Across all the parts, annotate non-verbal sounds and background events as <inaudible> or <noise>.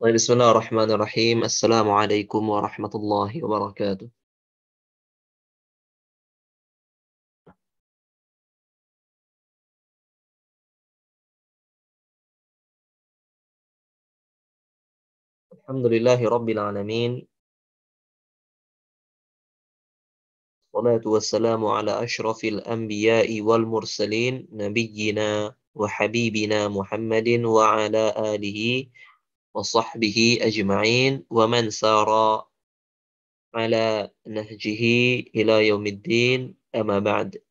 طيب، بسم الله الرحمن الرحيم السلام عليكم ورحمة الله وبركاته الحمد لله رب العالمين والصلاة والسلام على أشرف الأنبياء والمرسلين نبينا وحبيبنا محمد وعلى آله وصحبه أجمعين ومن سار على نهجه إلى يوم الدين أما بعد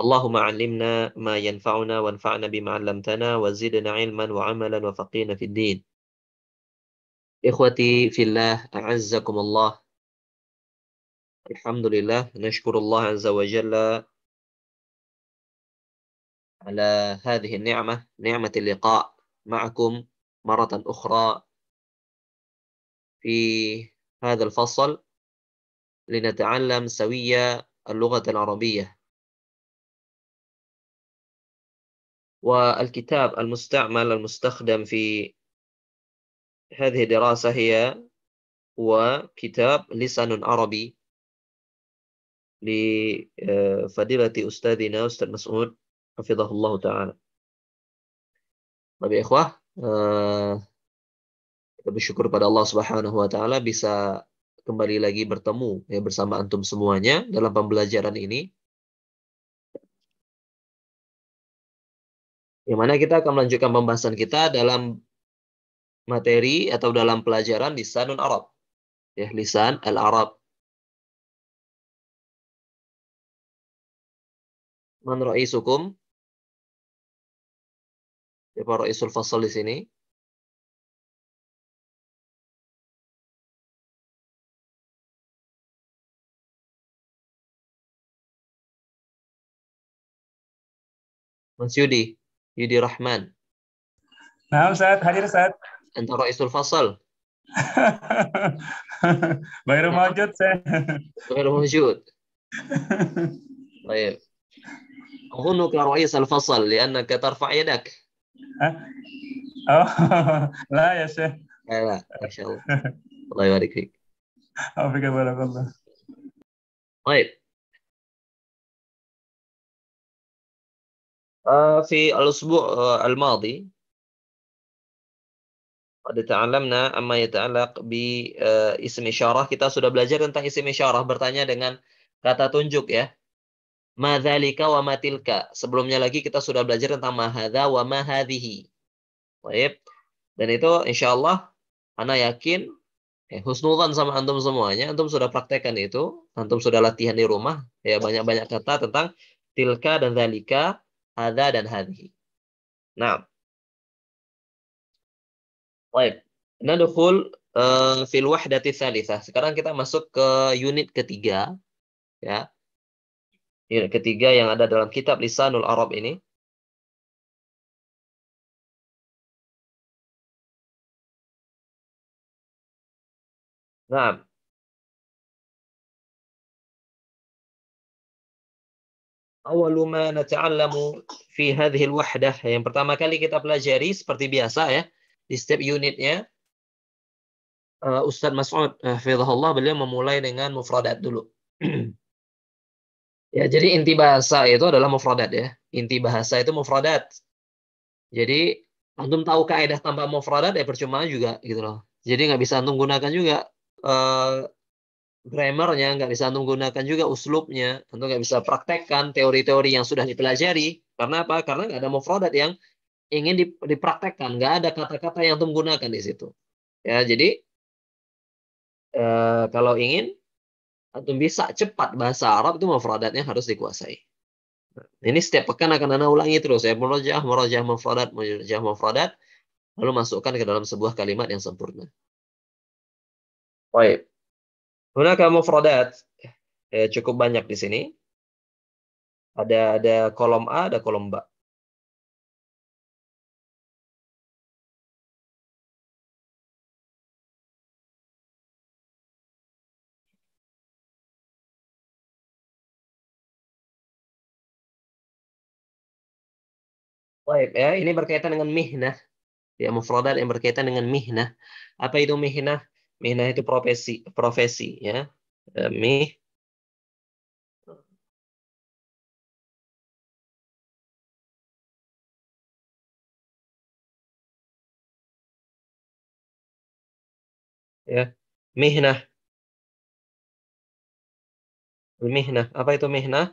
اللهم علمنا ما ينفعنا وانفعنا بما علمتنا وزدنا علما وعملا وفقينا في الدين إخوتي في الله أعزكم الله الحمد لله نشكر الله عز وجل على هذه النعمة نعمة اللقاء معكم مرة أخرى في هذا الفصل لنتعلم سوية اللغة العربية والكتاب المستعمل المستخدم في هذه الدراسة هي هو كتاب لسان عربي لفضيلة أستاذنا أستاذ مسعود hafizahullah taala. Bapak ikhwah, eh, kita bersyukur pada Allah Subhanahu wa taala bisa kembali lagi bertemu ya bersama antum semuanya dalam pembelajaran ini. Yang mana kita akan melanjutkan pembahasan kita dalam materi atau dalam pelajaran di lisanun Arab. Ya, lisan al-Arab. Man ra'isukum Siapa ya, isul Fasal di sini? Mas Yudi, Yudi Rahman. Nah, Ustaz, hadir Ustaz. Antara isul Fasal. Bayar mawjud saya. Bayar Aku طيب أظنك رئيس fasal, لأنك ترفع يدك Hah? Oh, <laughs> lah ya Syekh. Nah, nah Masya Allah. Allah yabarik fiik. Baik. في الأسبوع الماضي قد تعلمنا أما يتعلق باسم إشارة kita sudah belajar tentang isim isyarah bertanya dengan kata tunjuk ya Madzalika wa matilka. Sebelumnya lagi kita sudah belajar tentang mahadha wa mahadhihi. Baik. Dan itu insya Allah Ana yakin eh, husnudzan sama antum semuanya. Antum sudah praktekkan itu. Antum sudah latihan di rumah. Ya banyak-banyak kata tentang tilka dan zalika, hadha dan hadhihi. Nah. Baik. Nadukul uh, eh, fil wahdati Sekarang kita masuk ke unit ketiga. Ya, Unit ketiga yang ada dalam kitab Lisanul Arab ini. Nah, awalu ma fi hadhil wahdah Yang pertama kali kita pelajari seperti biasa ya di setiap unitnya uh, Ustadz Mas'ud uh, beliau memulai dengan mufradat dulu. <clears throat> Ya, jadi inti bahasa itu adalah mufradat ya. Inti bahasa itu mufradat. Jadi antum tahu kaidah tambah mufradat ya percuma juga gitu loh. Jadi nggak bisa antum gunakan juga uh, eh, grammarnya, nggak bisa antum gunakan juga uslubnya, antum nggak bisa praktekkan teori-teori yang sudah dipelajari. Karena apa? Karena nggak ada mufradat yang ingin dipraktekkan, nggak ada kata-kata yang antum gunakan di situ. Ya, jadi uh, kalau ingin atau bisa cepat bahasa Arab itu mufradatnya harus dikuasai. Ini setiap pekan akan Anda ulangi terus ya, merojah, merojah, mufradat, merojah, mufradat, lalu masukkan ke dalam sebuah kalimat yang sempurna. Baik. Hunaka mufradat eh, cukup banyak di sini. Ada ada kolom A, ada kolom B. Baik, ya, ini berkaitan dengan mihnah. Ya, mufradat yang berkaitan dengan mihnah. Apa itu mihnah? Mihnah itu profesi, profesi ya. E, mih ya. Mihnah. Mihnah, apa itu mihnah?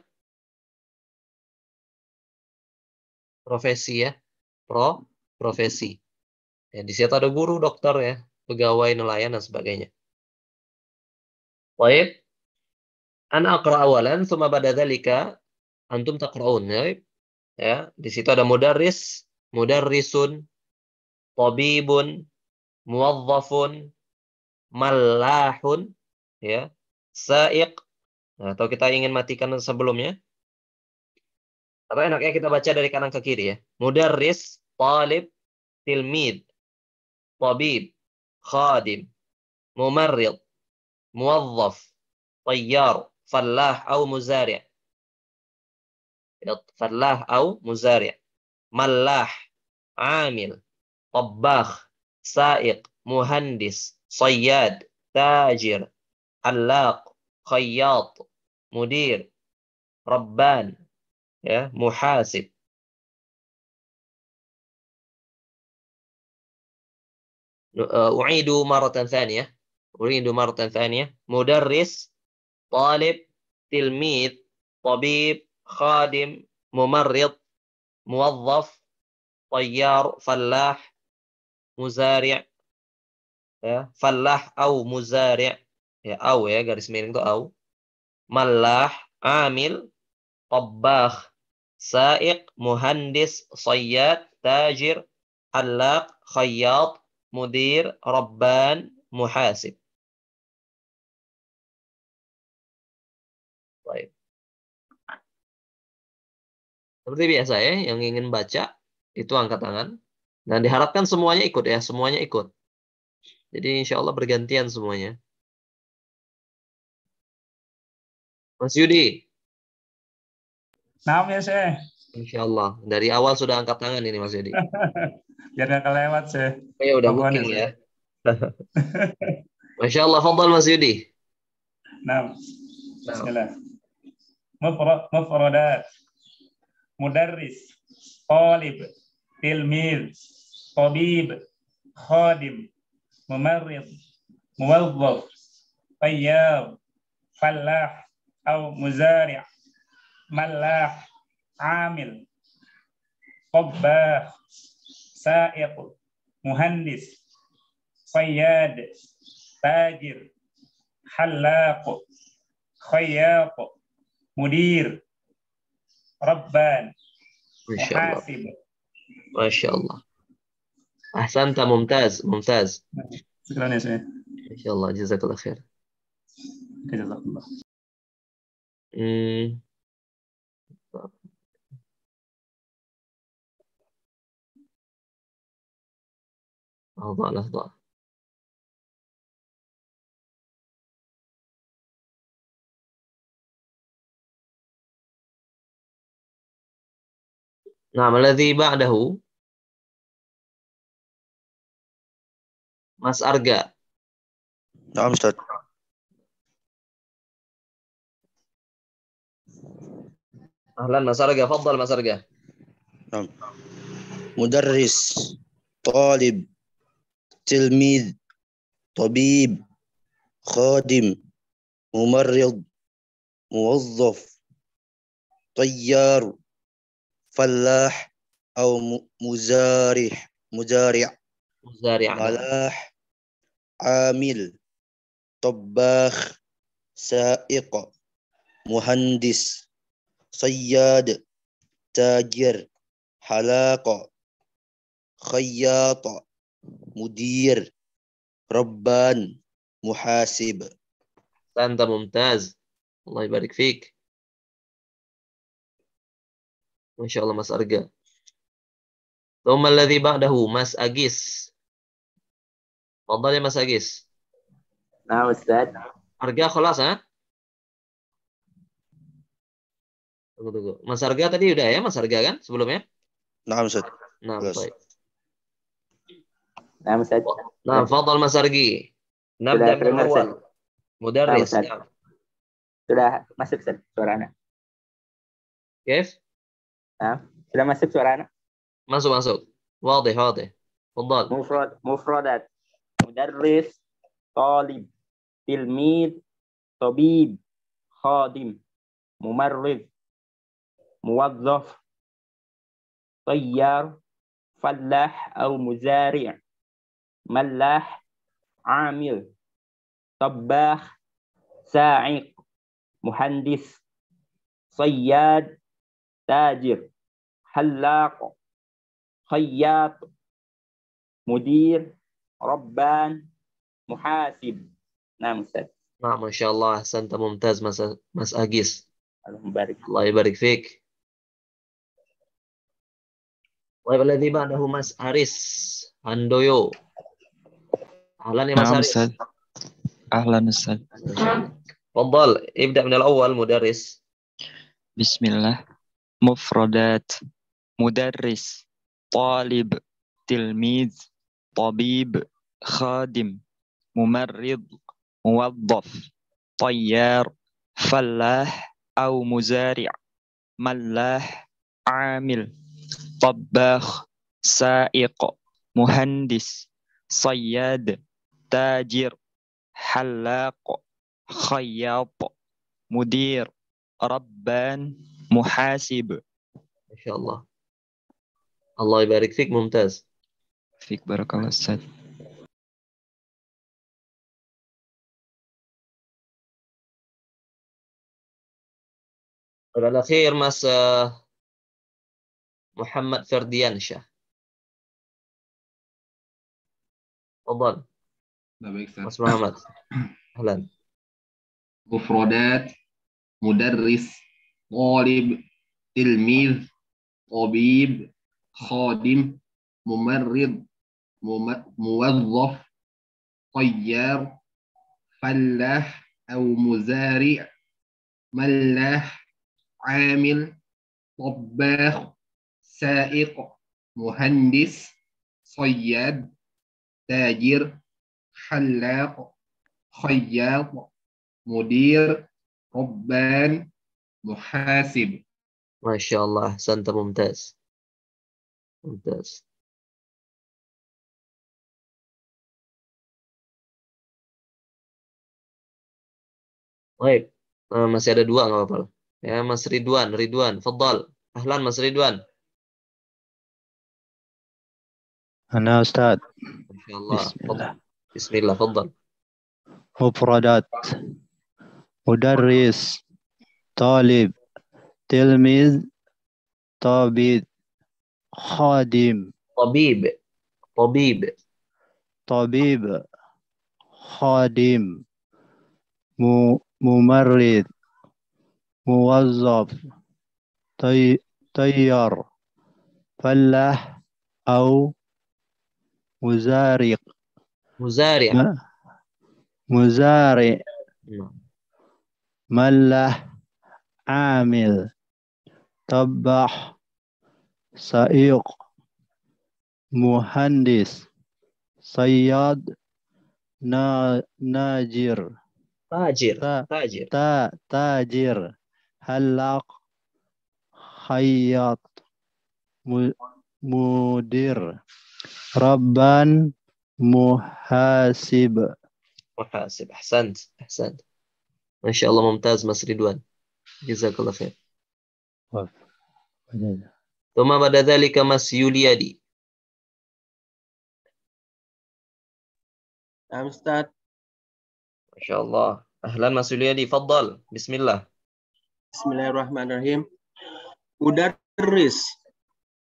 profesi ya. Pro, profesi. Ya, di situ ada guru, dokter ya, pegawai, nelayan dan sebagainya. Baik. Ana akra awalan, thumma badadalika, antum antum takraun ya, ya, di situ ada mudarris, mudarrisun, tabibun, muwazzafun, malahun, ya, sa'iq. Nah, atau kita ingin matikan sebelumnya. Atau enaknya kita baca dari kanan ke kiri ya. Mudarris, talib, tilmid, tabib, khadim, mumarrid, muwazzaf, tayyar, fallah au muzari' fallah au muzari' mallah amil tabbakh sa'iq muhandis sayyad tajir allaq khayyat mudir rabban ya muhasib eh, u'idu maratan thaniyah u'idu maratan thaniyah mudarris talib tilmid tabib khadim mumarrid muwazzaf tayyar fallah muzari' ya fallah au muzari' ya au ya garis miring itu au Malah, amil tabbakh Sa'iq, muhandis, sayyad, tajir, alaq, khayyat, mudir, rabban, muhasib. Baik. Seperti biasa ya, yang ingin baca itu angkat tangan. Dan diharapkan semuanya ikut ya, semuanya ikut. Jadi insya Allah bergantian semuanya. Mas Yudi, Naam ya, saya. Insya Allah. Dari awal sudah angkat tangan ini, Mas Yudi. <laughs> Biar nggak kelewat, saya. Oh, ya udah mungkin ya. <laughs> Masya Allah. Fadal, Mas Yudi. Naam. Bismillah. Mufrodat, Mudarris. Qalib. Tilmir. Tabib. Khadim. Mumarrid. Muwazzaf. Tayyab. Fallah. Atau muzari'ah malah amil طباخ سائق مهندس صياد تاجر حلاق خياط مدير ربان ما شاء الله محاسب ما شاء الله أحسنت ممتاز ممتاز شكرا يا شيخ إن شاء الله جزاك الله خير جزاك الله لحظة لحظة نعم الذي بعده Mas Arga نعم أستاذ أهلا Mas Arga تفضل Mas Arga نعم مدرس طالب تلميذ طبيب خادم ممرض موظف طيار فلاح أو مزارع مزارع مزارع نعم. فلاح عامل طباخ سائق مهندس صياد تاجر حلاقة خياط mudir, rabban, muhasib. Anta mumtaz. Allah barik fik. Masya Allah Mas Arga. Thumma alladhi ba'dahu Mas Agis. Fadal ya, Mas Agis. Nah Ustaz. Arga kelas ha? Tunggu tunggu. Mas Arga tadi udah ya Mas Arga kan sebelumnya? Nah Ustaz. Nah, نعم نعم تفضل مسرقي نبدأ من الأول مدرس نعم، لا ما masuk ورانا كيف؟ نعم sudah ما suaranya. masuk masuk واضح واضح تفضل مفرد مفردات مدرس طالب تلميذ طبيب خادم ممرض موظف طيار فلاح أو مزارع Mallah, amil, tabah, sa'iq, muhandis, sayyad, tajir, halaq, khayyat, mudir, rabban, muhasib. Nah, Ustaz. Nah, Masya Allah. Santa Mumtaz, Mas, Mas Allah ibarik fiqh. Wa alladhi ba'dahu Mas Aris اهلا يا نعم مساري اهلا استاذ تفضل ابدا من الاول مدرس بسم الله مفردات مدرس طالب تلميذ طبيب خادم ممرض موظف طيار فلاح أو مزارع ملاح عامل طباخ سائق مهندس صياد تاجر حلاق خياط مدير ربان محاسب ما شاء الله الله يبارك فيك ممتاز فيك بارك الله أستاذ على الأخير مس محمد فرديانشاه تفضل محمد اهلا <coughs> مفردات مدرس طالب تلميذ طبيب خادم ممرض موظف طيار فلاح أو مزارع ملاح عامل طباخ سائق مهندس صياد تاجر حلاق خياط مدير ربان محاسب ما شاء الله أحسنت ممتاز ممتاز طيب uh, masih ada dua nggak apa-apa. Ya, Mas Ridwan, Ridwan, Fadal. Ahlan Mas Ridwan. Ana Ustaz. Insyaallah. بسم الله تفضل مفردات مدرس طالب تلميذ طبيب خادم طبيب طبيب طبيب خادم ممرض موظف طيار فلاح أو مزارق مزارع مزارع ملح نعم. عامل طباخ سائق مهندس صياد نا... ناجر تاجر تا... تاجر تا... تاجر حلاق خياط م... مدير ربان muhasib muhasib ahsant ahsant Masya Allah mumtaz Mas Ridwan jazakallah khair Tuma pada dhalika Mas Yuliadi Amstad nah, Masya Allah Ahlan Mas Yuliadi fadl, Bismillah Bismillahirrahmanirrahim Udarris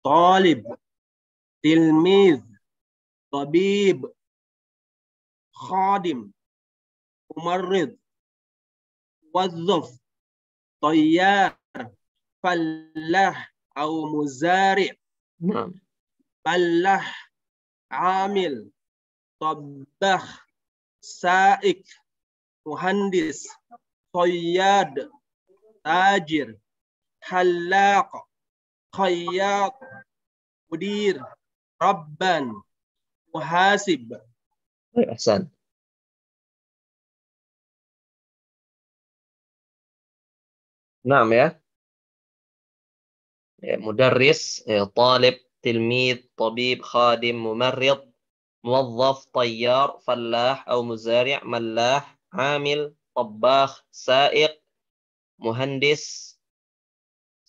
Talib Tilmidh طبيب خادم ممرض موظف طيار فلاح أو مزارع نعم. فلاح عامل طباخ سائق مهندس صياد تاجر حلاق خياط مدير ربان muhasib. Hasan. Naam ya. ya mudarris, ya, talib, tilmid, tabib, khadim, mumarrid, muwazzaf, tayyar, fallah, atau muzari', mallah, amil, tabakh, sa'iq, muhandis,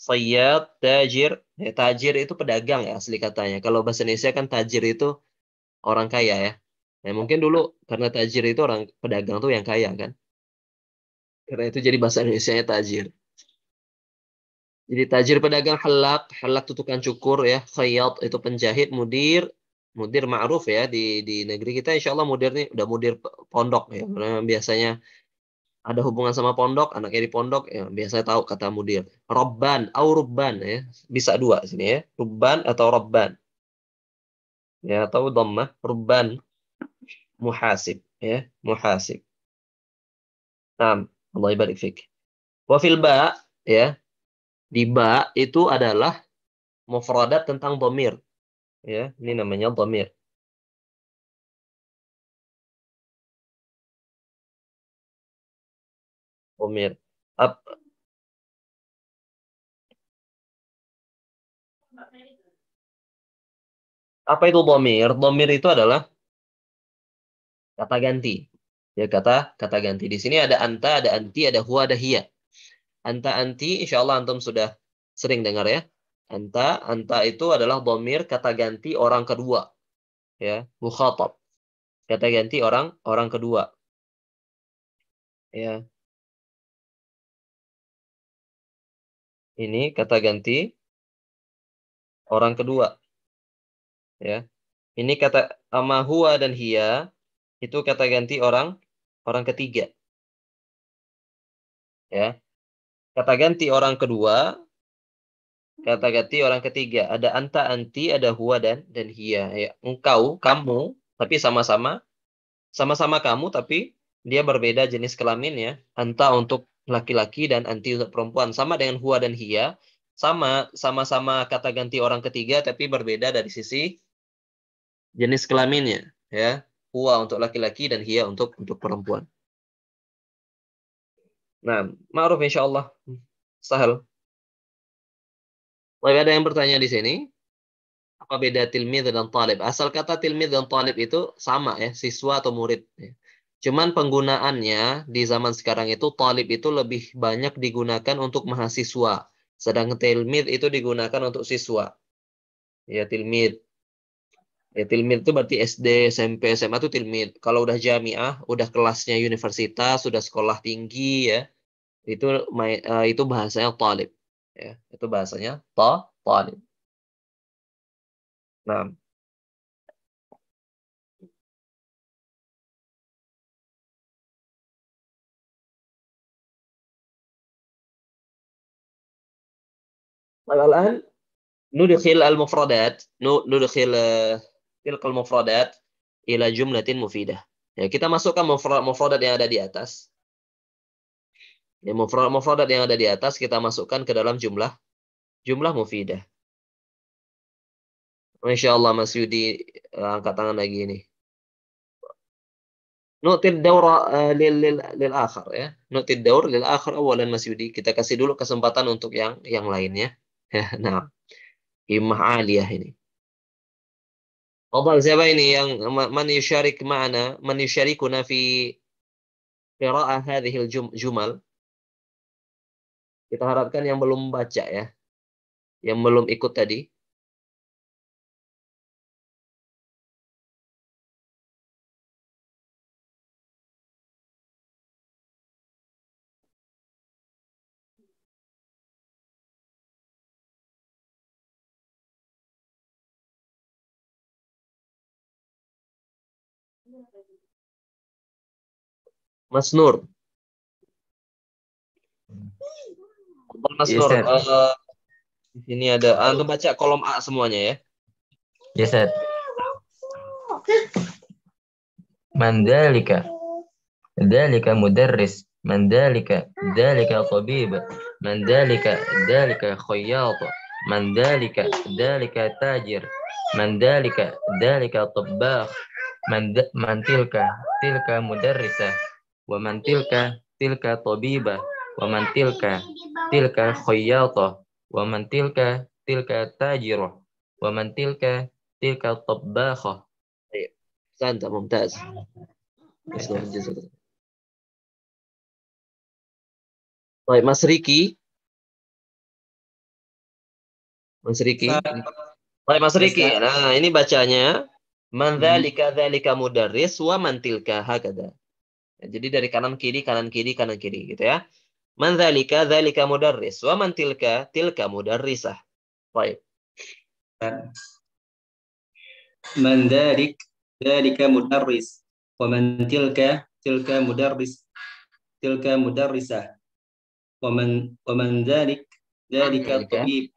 sayyad, tajir ya, tajir itu pedagang ya asli katanya kalau bahasa Indonesia kan tajir itu orang kaya ya. Nah, mungkin dulu karena tajir itu orang pedagang tuh yang kaya kan. Karena itu jadi bahasa Indonesia tajir. Jadi tajir pedagang halak, halak tutukan cukur ya, khayyat itu penjahit, mudir, mudir ma'ruf ya di di negeri kita insya Allah mudir nih udah mudir pondok ya. Karena biasanya ada hubungan sama pondok, anaknya di pondok, ya, biasanya tahu kata mudir. Robban, au rubban ya, bisa dua sini ya, rubban atau robban ya atau dhamma ruban muhasib ya muhasib Naam, Allah ibarik fik. Wa fil ba ya. Di ba itu adalah mufradat tentang dhamir. Ya, ini namanya dhamir. Dhamir. apa itu domir? Domir itu adalah kata ganti. Ya kata kata ganti. Di sini ada anta, ada anti, ada huwa, ada hiya. Anta anti, insya Allah antum sudah sering dengar ya. Anta anta itu adalah domir kata ganti orang kedua. Ya, mukhatab. Kata ganti orang orang kedua. Ya. Ini kata ganti orang kedua ya. Ini kata amahua dan Hia itu kata ganti orang orang ketiga. Ya. Kata ganti orang kedua, kata ganti orang ketiga. Ada anta, anti, ada Hua dan dan hiya. Ya, engkau, kamu, tapi sama-sama sama-sama kamu tapi dia berbeda jenis kelamin ya. Anta untuk laki-laki dan anti untuk perempuan. Sama dengan Hua dan Hia. Sama sama-sama kata ganti orang ketiga tapi berbeda dari sisi jenis kelaminnya, ya. Huwa untuk laki-laki dan hia untuk untuk perempuan. Nah, ma'ruf insyaallah. Sahal. Tapi ada yang bertanya di sini, apa beda tilmid dan talib? Asal kata tilmid dan talib itu sama ya, siswa atau murid. Ya. Cuman penggunaannya di zaman sekarang itu talib itu lebih banyak digunakan untuk mahasiswa, sedangkan tilmid itu digunakan untuk siswa. Ya tilmid Ya, tilmid itu berarti SD, SMP, SMA itu tilmid. Kalau udah jamiah, udah kelasnya universitas, sudah sekolah tinggi ya. Itu uh, itu bahasanya talib. Ya, itu bahasanya ta talib. Nah. malahan الآن al mufradat ندخل tilkal mufradat ila jumlatin mufidah. Ya, kita masukkan mufradat yang ada di atas. Ya, mufradat yang ada di atas kita masukkan ke dalam jumlah jumlah mufidah. Masya Allah Mas Yudi eh, angkat tangan lagi ini. Nutid daura uh, eh, lil, lil, lil akhar ya. Nutid daur lil akhar awalan Mas Yudi. Kita kasih dulu kesempatan untuk yang yang lainnya. <laughs> nah, imah aliyah ini. Tafadhal oh, siapa ini yang man yusyarik ma'ana, man yusyarikuna fi qira'ah hadhihi jumal? Kita harapkan yang belum baca ya. Yang belum ikut tadi. Mas Nur. Mas yes, Nur, uh, di sini ada, antum ah, baca kolom A semuanya ya. Yes, sir. Mandalika. Dalika mudarris. Mandalika. Dalika tabib. Mandalika. Dalika khayyat. Mandalika. Dalika tajir. Mandalika. Dalika tabbakh. Man, man tilka. Tilka mudarrisah wa man tilka tilka tabiba wa man tilka tilka khayyata wa man tilka tilka tajirah wa man tilka tilka tabbakha Santa mumtaz. Baik, Mas Riki. Mas Riki. Baik, Mas Riki. Nah, ini bacanya. Man hmm. dzalika dzalika mudarris wa man tilka jadi dari kanan kiri kanan kiri kanan kiri gitu ya. Man Zalika, mudarris wa man tilka tilka mudarrisah. Baik. Man dzalik mudarris wa man tilka tilka mudarris tilka mudarrisah. Wa man wa man dzalik tabib.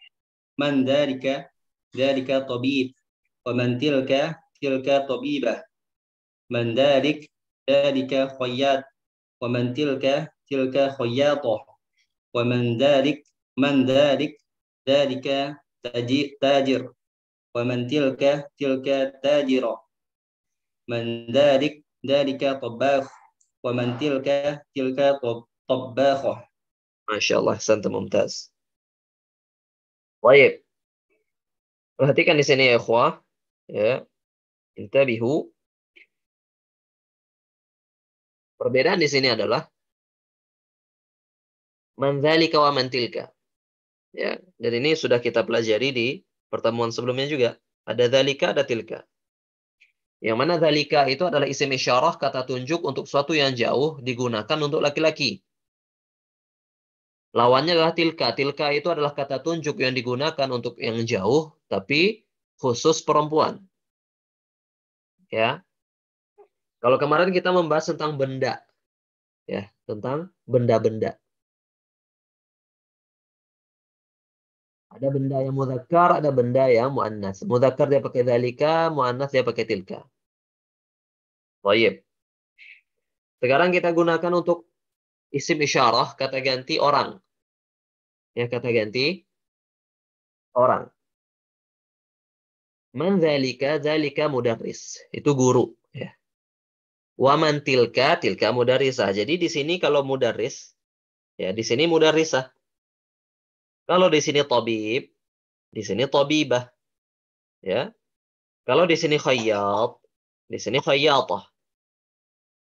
Man dzalika tabib wa man tilka tilka tabibah. Man dalika khayyat wa man tilka tilka khayyatuh wa man dalik man dalik dalika tajir tajir wa man tilka tilka tajira man dalik dalika tabbakh wa man tilka tilka tabbakh Masya Allah, Santa Mumtaz. Baik. Perhatikan di sini ya, ikhwah. Ya. Intabihu Perbedaan di sini adalah manzali wa mantilka. Ya, dan ini sudah kita pelajari di pertemuan sebelumnya juga. Ada zalika, ada tilka. Yang mana zalika itu adalah isim isyarah kata tunjuk untuk suatu yang jauh digunakan untuk laki-laki. Lawannya adalah tilka. Tilka itu adalah kata tunjuk yang digunakan untuk yang jauh tapi khusus perempuan. Ya. Kalau kemarin kita membahas tentang benda, ya tentang benda-benda. Ada benda yang muzakkar, ada benda yang muannas. Muzakkar dia pakai dalika, muannas dia pakai tilka. Baik. Sekarang kita gunakan untuk isim isyarah, kata ganti orang. Ya, kata ganti orang. Man zalika, zalika mudaris, Itu guru. Waman tilka, tilka mudarisah. Jadi di sini kalau mudaris, ya di sini mudarisah. Kalau di sini tabib, di sini tabibah. Ya. Kalau di sini khayyat, di sini khayyatah.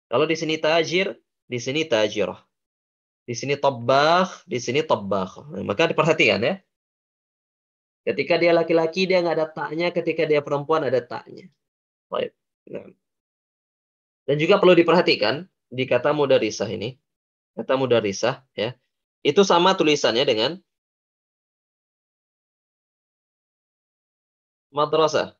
Kalau di sini tajir, di sini tajirah. Di sini tabbakh, di sini tabbakh. Nah, maka diperhatikan ya. Ketika dia laki-laki dia nggak ada taknya, ketika dia perempuan ada taknya. Baik. Nah. Dan juga perlu diperhatikan di kata mudarisah ini, kata mudarisah ya, itu sama tulisannya dengan madrasah.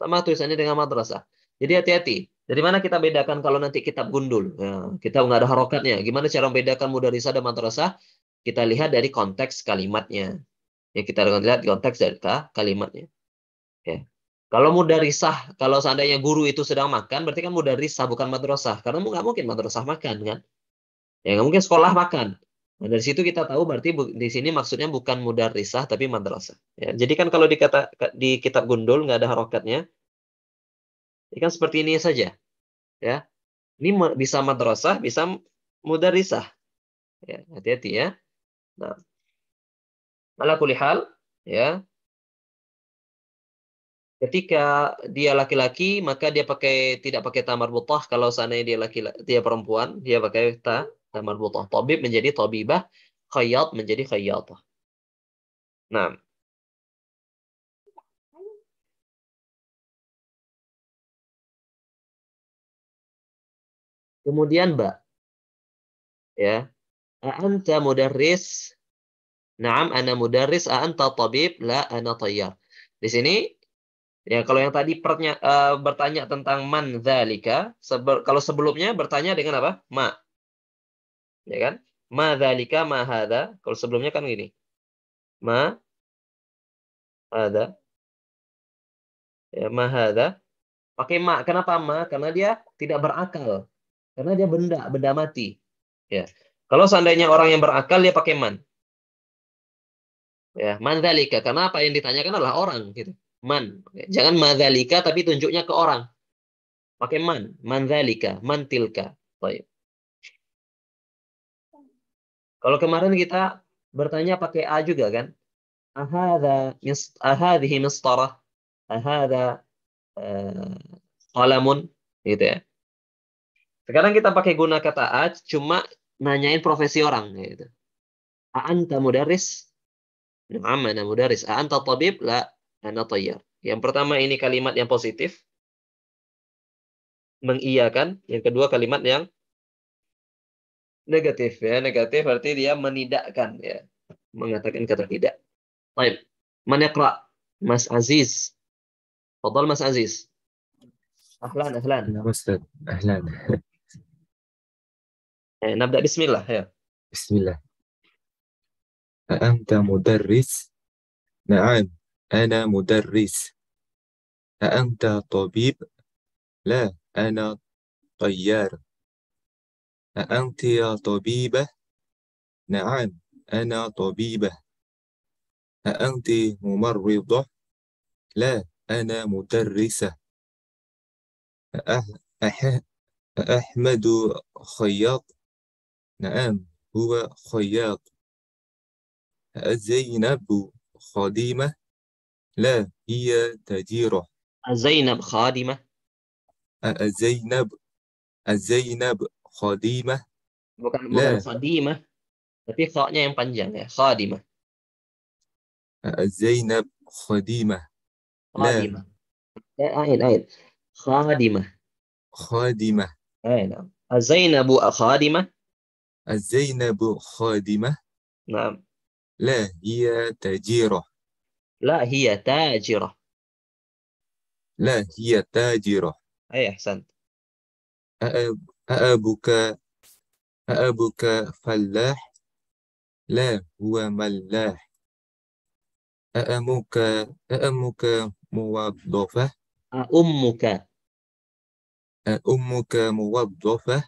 Sama tulisannya dengan madrasah. Jadi hati-hati. Dari mana kita bedakan kalau nanti kitab gundul? Ya, kita nggak ada harokatnya. Gimana cara membedakan mudarisah dan madrasah? Kita lihat dari konteks kalimatnya. Ya, kita lihat konteks dari kalimatnya. Ya. Kalau mudarisah, kalau seandainya guru itu sedang makan, berarti kan mudarisah bukan madrasah. Karena nggak mungkin madrasah makan kan? Ya nggak mungkin sekolah makan. Nah, dari situ kita tahu berarti di sini maksudnya bukan mudarisah tapi madrasah. Ya, jadi kan kalau dikata di kitab gundul nggak ada harokatnya, ini ya kan seperti ini saja. Ya, ini bisa madrasah, bisa mudarisah. Ya, hati-hati ya. Nah, malah kulihal, ya ketika dia laki-laki maka dia pakai tidak pakai tamar butah kalau seandainya dia laki dia perempuan dia pakai ta tamar butah tabib menjadi tabibah khayyat menjadi khayyatah nah kemudian mbak ya anta mudarris na'am ana mudarris anta tabib la ana tayyar di sini Ya, kalau yang tadi pertanya, uh, eh, bertanya tentang man sebe kalau sebelumnya bertanya dengan apa? Ma. Ya kan? Ma dzalika ma hadha. Kalau sebelumnya kan gini. Ma hadza. Ya, ma hadha. Pakai ma. Kenapa ma? Karena dia tidak berakal. Karena dia benda, benda mati. Ya. Kalau seandainya orang yang berakal dia pakai man. Ya, man dzalika. Karena apa yang ditanyakan adalah orang gitu man. Jangan madzalika tapi tunjuknya ke orang. Pakai man, manzalika mantilka. Baik. Kalau kemarin kita bertanya pakai a juga kan? ahada mis ahadhi mistara ahada eh, qalamun uh, gitu ya. Sekarang kita pakai guna kata a cuma nanyain profesi orang gitu. A anta mudaris? Na'am, ana mudaris. A anta tabib? La, Ana tayyar. Yang pertama ini kalimat yang positif. Mengiyakan. Yang kedua kalimat yang negatif. ya Negatif berarti dia menidakkan. ya Mengatakan kata tidak. Baik. Manekra. Mas Aziz. Fadal Mas Aziz. Ahlan, ahlan. Ya, Ustaz, ahlan. Eh, nabda bismillah ya. Bismillah. Anta mudarris? Naam. أنا مدرس أأنت طبيب؟ لا أنا طيار أأنت طبيبة؟ نعم أنا طبيبة أأنت ممرضة؟ لا أنا مدرسة أه أح أحمد خياط؟ نعم هو خياط زينب خادمة؟ لا هي تديره زينب خادمة زينب زينب خادمة bukan bukan لا. khadimah tapi khaknya yang panjang ya khadimah زينب خادمة نعم، يعني خادمة أين أين خادمة خادمة أين زينب خادمة زينب خادمة نعم لا هي تجيرة لا هي تاجرة لا هي تاجرة أي أحسنت أأب أأبك أأبك فلاح لا هو ملاح أأمك أأمك موظفة أأمك أأمك موظفة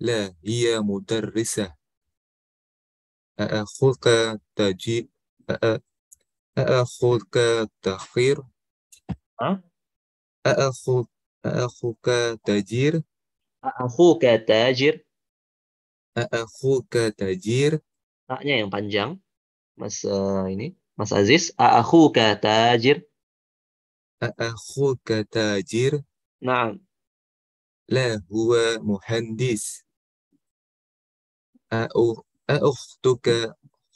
لا هي مدرسة أأخوك تجيب أأ أأخذك تخير ها أأخذ أأخذك تجير أأخوك تاجر أأخوك تاجر yang panjang Mas uh, ini Mas Aziz aakhuka tajir aakhuka tajir Naam la huwa muhandis ke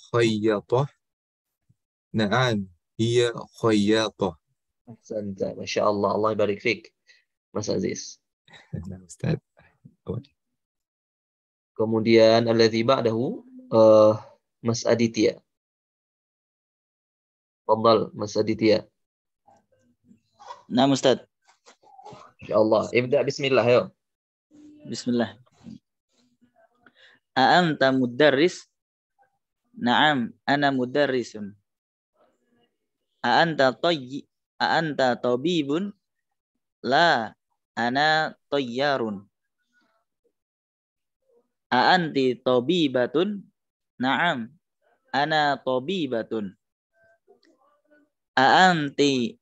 خياطة Naam, hiya khayyatah. Ahsanta, Masya Allah. Allah barik fik. Mas Aziz. Nah, Ustaz. Kemudian alladzi ba'dahu uh, Mas Aditya. Fadal Mas Aditya. Nah, Ustaz. Insyaallah. Ibda bismillah ayo. Bismillah. A'anta mudarris? Naam, ana mudarrisun. A'anta toyi a'anta bun, la ana toyarun. A'anti batun, na'am ana tabibatun. A'anti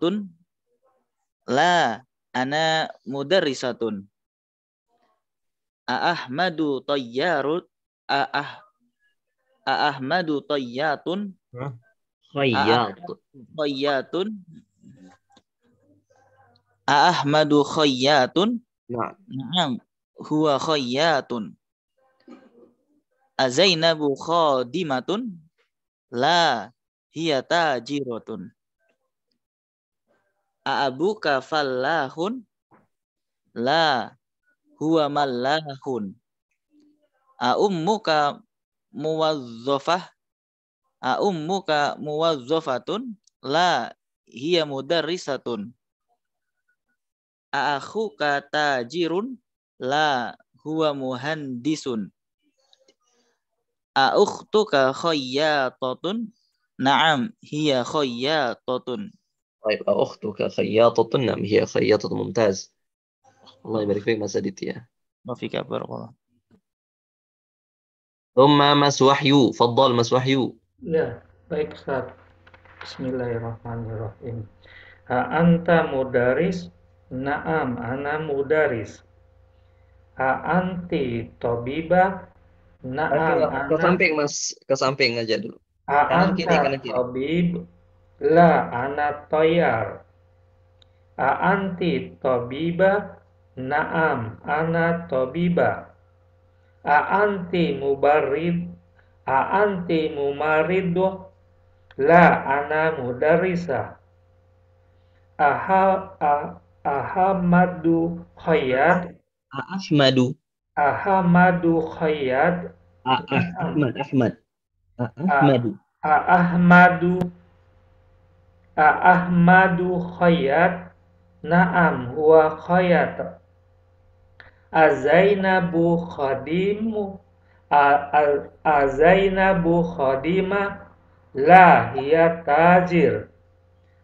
tun, la ana mudarrisatun. A'ahmadu toyarut, a'ah A'ahmadu tayyatun. Huh? Khayyatun. Khayyatun. Ahmadu khayyatun. Nah. Naam. Huwa khayyatun. Azainabu khadimatun. La hiya tajiratun. Aabuka fallahun. La huwa mallahun. Aummuka muwazzafah. A ummuka muwazzafatun la hiya mudarrisatun. A akhuka tajirun la huwa muhandisun. A ukhtuka khayyatun na'am hiya khayyatatun. Baik, a ukhtuka khayyatun na'am hiya khayyatun mumtaz. Allah barik fiik Mas Aditya. Wafika barakallah. Thumma Mas Wahyu, faddal Mas Wahyu. Ya, baik Ustaz. Bismillahirrahmanirrahim. Ha anta mudaris? Naam, ana mudaris. Ha anti tobiba? Naam, ana... Ke samping Mas, ke samping aja dulu. Ha anta kiri, kiri. tobib? La, ana toyar. Ha anti tobiba? Naam, ana tabiba. A anti mubarid A anti mumaridu La ana mudarisa Aha, ah, Ahamadu Khayyad Ahmadu Ahamadu Khayyad Ahmad Ahmad Ahmadu Ahmadu Ahmadu Khayyad Naam huwa Khayyad Azainabu Khadimu Azainabu khodima la hiya tajir.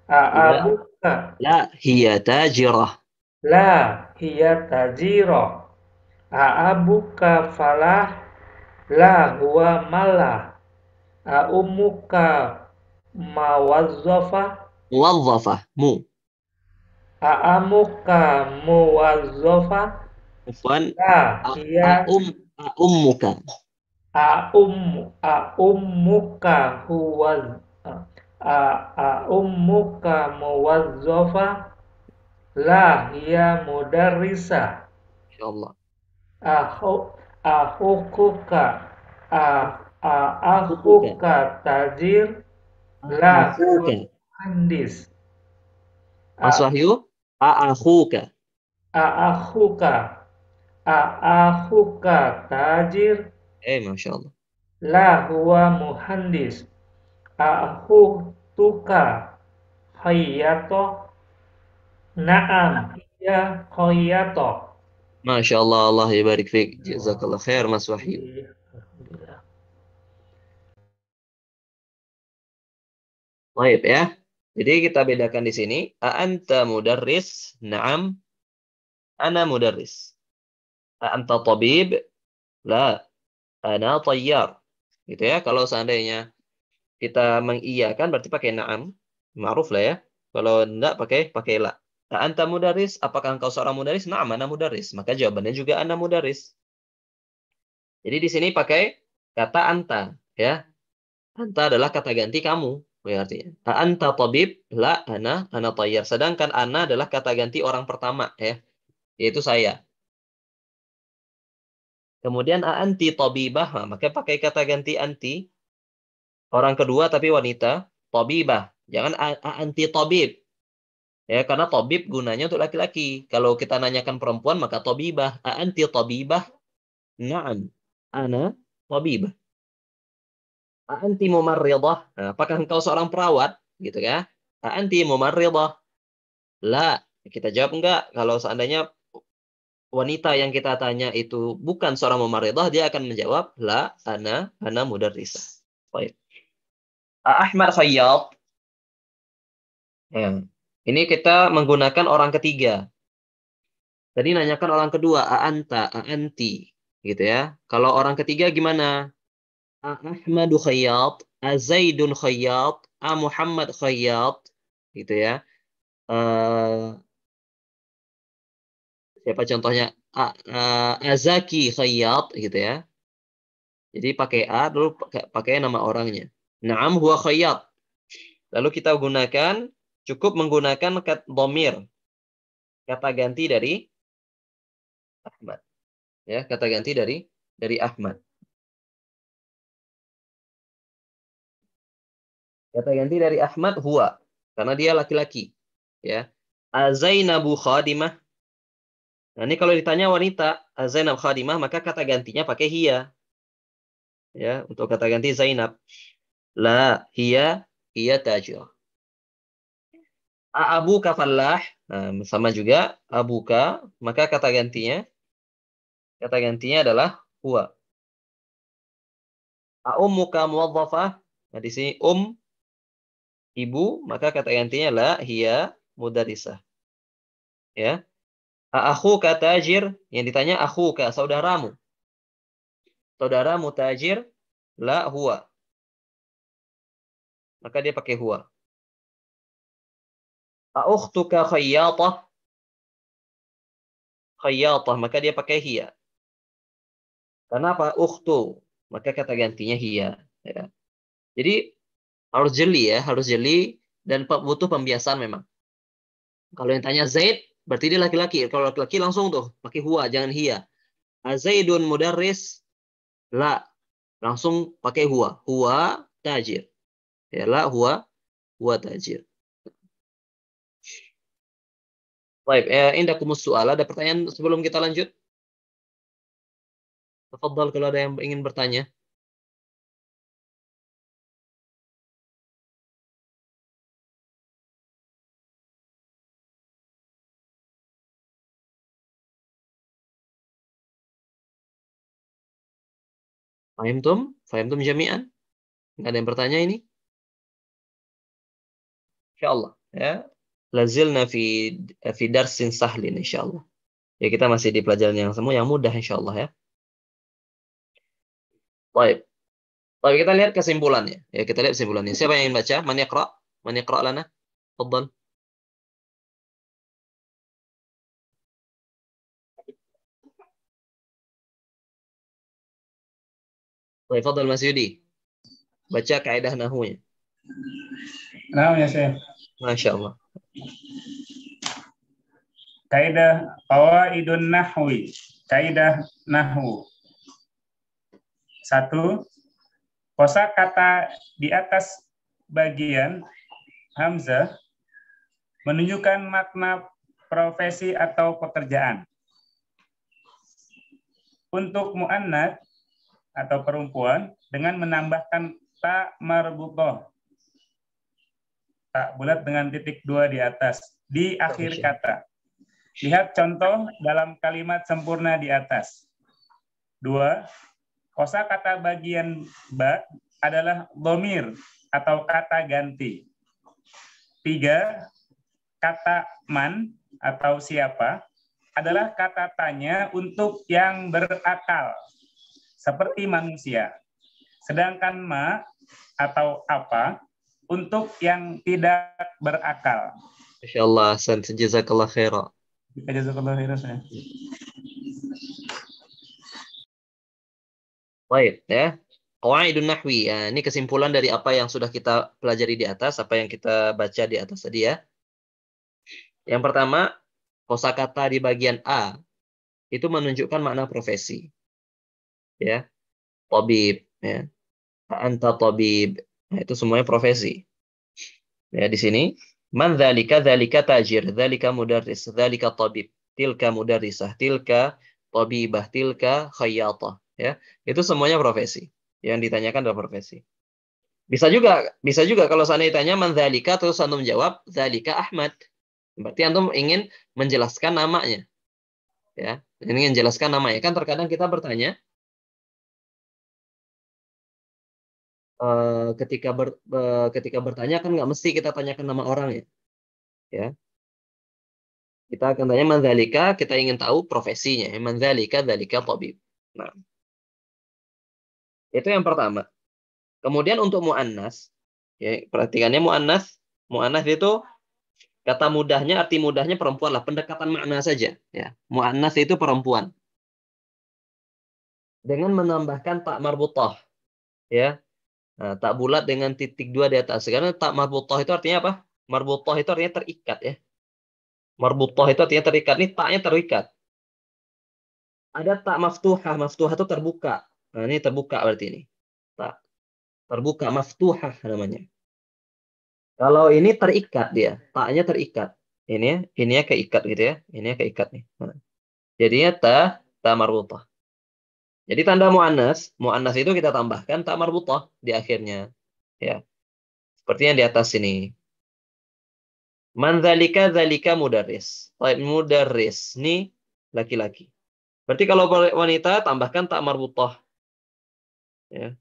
Aabuka la hiya tajira. La hiya tajirah. Aabuka falah la huwa malah. Aumuka mawazzafa. Wazzafa mu. Aamuka muwazzafa. Afwan. La hiya. Um ummuka aumuka ummu a ummuka huwa la hiya mudarrisa insyaallah ahu ahukuka a tajir la handis Mas Wahyu a ahuka A'ahuka tajir? Eh, Masya Allah. La huwa muhandis. A'ahutuka Khayyato Naam, ya khayyato Masya Allah, Allah barik fiqh. Jazakallah khair, Mas Wahyu. Iya, Baik ya. Jadi kita bedakan di sini. A'anta mudarris, na'am, ana mudarris anta tabib لا ana طيار gitu ya kalau seandainya kita mengiyakan berarti pakai na'am ma'ruf lah ya kalau enggak pakai pakai la anta mudaris apakah engkau seorang mudaris na'am ana mudaris maka jawabannya juga ana mudaris jadi di sini pakai kata anta ya anta adalah kata ganti kamu ya artinya anta tabib la ana ana tayyar sedangkan ana adalah kata ganti orang pertama ya yaitu saya Kemudian anti tabibah, nah, maka pakai kata ganti anti. Orang kedua tapi wanita, tabibah. Jangan anti tabib. Ya, karena tabib gunanya untuk laki-laki. Kalau kita nanyakan perempuan maka tabibah, anti tabibah. Na'am, ana tabibah. Anti mumarridah. Nah, apakah engkau seorang perawat? Gitu ya. Anti mumarridah. La, kita jawab enggak kalau seandainya wanita yang kita tanya itu bukan seorang mumarridah, dia akan menjawab la ana ana mudarrisa. Baik. Ahmad Khayyab. Hmm. Ini kita menggunakan orang ketiga. Tadi nanyakan orang kedua, a anta, a anti, gitu ya. Kalau orang ketiga gimana? A Ahmadu Khayyab, a Zaidun Khayyab, a Muhammad Khayyab, gitu ya. Eh, siapa ya, contohnya A, uh, Azaki Khayyat gitu ya. Jadi pakai A lalu pakai nama orangnya. Naam huwa khayyat. Lalu kita gunakan cukup menggunakan kat domir. Kata ganti dari Ahmad. Ya, kata ganti dari dari Ahmad. Kata ganti dari Ahmad huwa karena dia laki-laki. Ya. Azainabu khadimah Nah, ini kalau ditanya wanita ah, Zainab Khadimah, maka kata gantinya pakai hiya. Ya, untuk kata ganti Zainab. La hiya hiya tajir. Abu kafallah, Nah, sama juga abuka, maka kata gantinya kata gantinya adalah huwa. ummuka muwaddafah, Nah, di sini um ibu, maka kata gantinya la hiya mudarisah. Ya. Aku tajir, yang ditanya aku ke saudaramu. Saudaramu tajir, la huwa. Maka dia pakai huwa. Aukhtuka khayyatah. Khayyatah, maka dia pakai hiya. Kenapa ukhtu? Maka kata gantinya hiya. Ya. Jadi harus jeli ya, harus jeli dan butuh pembiasaan memang. Kalau yang tanya Zaid, Berarti dia laki-laki. Kalau laki-laki langsung tuh pakai huwa, jangan hiya. Azaidun mudarris la. Langsung pakai huwa. Huwa tajir. Ya, la huwa huwa tajir. Baik, eh, indakumus soal. Ada pertanyaan sebelum kita lanjut? Tafadhal kalau ada yang ingin bertanya. Fahimtum? Fahimtum jami'an? Enggak ada yang bertanya ini? Insyaallah ya. Lazilna fi fi darsin sahlin insyaallah. Ya kita masih di pelajaran yang semua yang mudah insyaallah ya. Baik. Baik kita lihat kesimpulannya. Ya kita lihat kesimpulannya. Siapa yang ingin baca? Man yaqra? Man yaqra lana? Fadhal. Tafadhal Mas Yudi. Baca kaidah nahunya. Nah, ya Syekh. Masya Allah. Kaidah qawaidun nahwi. Kaidah nahwu. Satu, kosa kata di atas bagian Hamzah menunjukkan makna profesi atau pekerjaan. Untuk mu'annat, atau perempuan dengan menambahkan tak marbutoh. Tak bulat dengan titik dua di atas. Di akhir kata. Lihat contoh dalam kalimat sempurna di atas. Dua, kosa kata bagian ba adalah domir atau kata ganti. Tiga, kata man atau siapa adalah kata tanya untuk yang berakal seperti manusia. Sedangkan ma atau apa untuk yang tidak berakal. Masya Allah, Hasan. Jazakallah khairah. Jazakallah saya. Baik, ya. Qawaidun nahwi. Ya, ini kesimpulan dari apa yang sudah kita pelajari di atas, apa yang kita baca di atas tadi ya. Yang pertama, kosakata di bagian A itu menunjukkan makna profesi ya tabib ya anta tabib nah, itu semuanya profesi ya di sini man dzalika dzalika tajir dzalika mudarris dzalika tabib tilka mudarrisah tilka tabibah tilka khayyatah ya itu semuanya profesi yang ditanyakan adalah profesi bisa juga bisa juga kalau sana ditanya man dzalika terus antum jawab dzalika Ahmad berarti antum ingin menjelaskan namanya ya ingin menjelaskan namanya kan terkadang kita bertanya uh, ketika ber, uh, ketika bertanya kan nggak mesti kita tanyakan nama orang ya. Ya. Kita akan tanya manzalika, kita ingin tahu profesinya. Ya, manzalika, Dalika, tabib. Nah. Itu yang pertama. Kemudian untuk muannas, ya perhatikannya muannas, muannas itu kata mudahnya arti mudahnya perempuan lah pendekatan makna saja ya muannas itu perempuan dengan menambahkan tak marbutoh, ya Nah, tak bulat dengan titik dua di atas. Karena tak marbutoh itu artinya apa? Marbutoh itu artinya terikat ya. Marbutoh itu artinya terikat. Ini taknya terikat. Ada tak maftuhah. Maftuhah itu terbuka. Nah, ini terbuka berarti ini. Tak. Terbuka maftuhah namanya. Kalau ini terikat dia, taknya terikat. Ini ya, ini ya keikat gitu ya. Ini ya keikat nih. Nah. Jadinya ta ta marbutoh. Jadi tanda mu'annas, mu'annas itu kita tambahkan tak marbutah di akhirnya. Ya. Seperti yang di atas sini. Man zalika zalika mudarris. mudaris, ini laki-laki. Berarti kalau wanita tambahkan tak marbutah. Ya.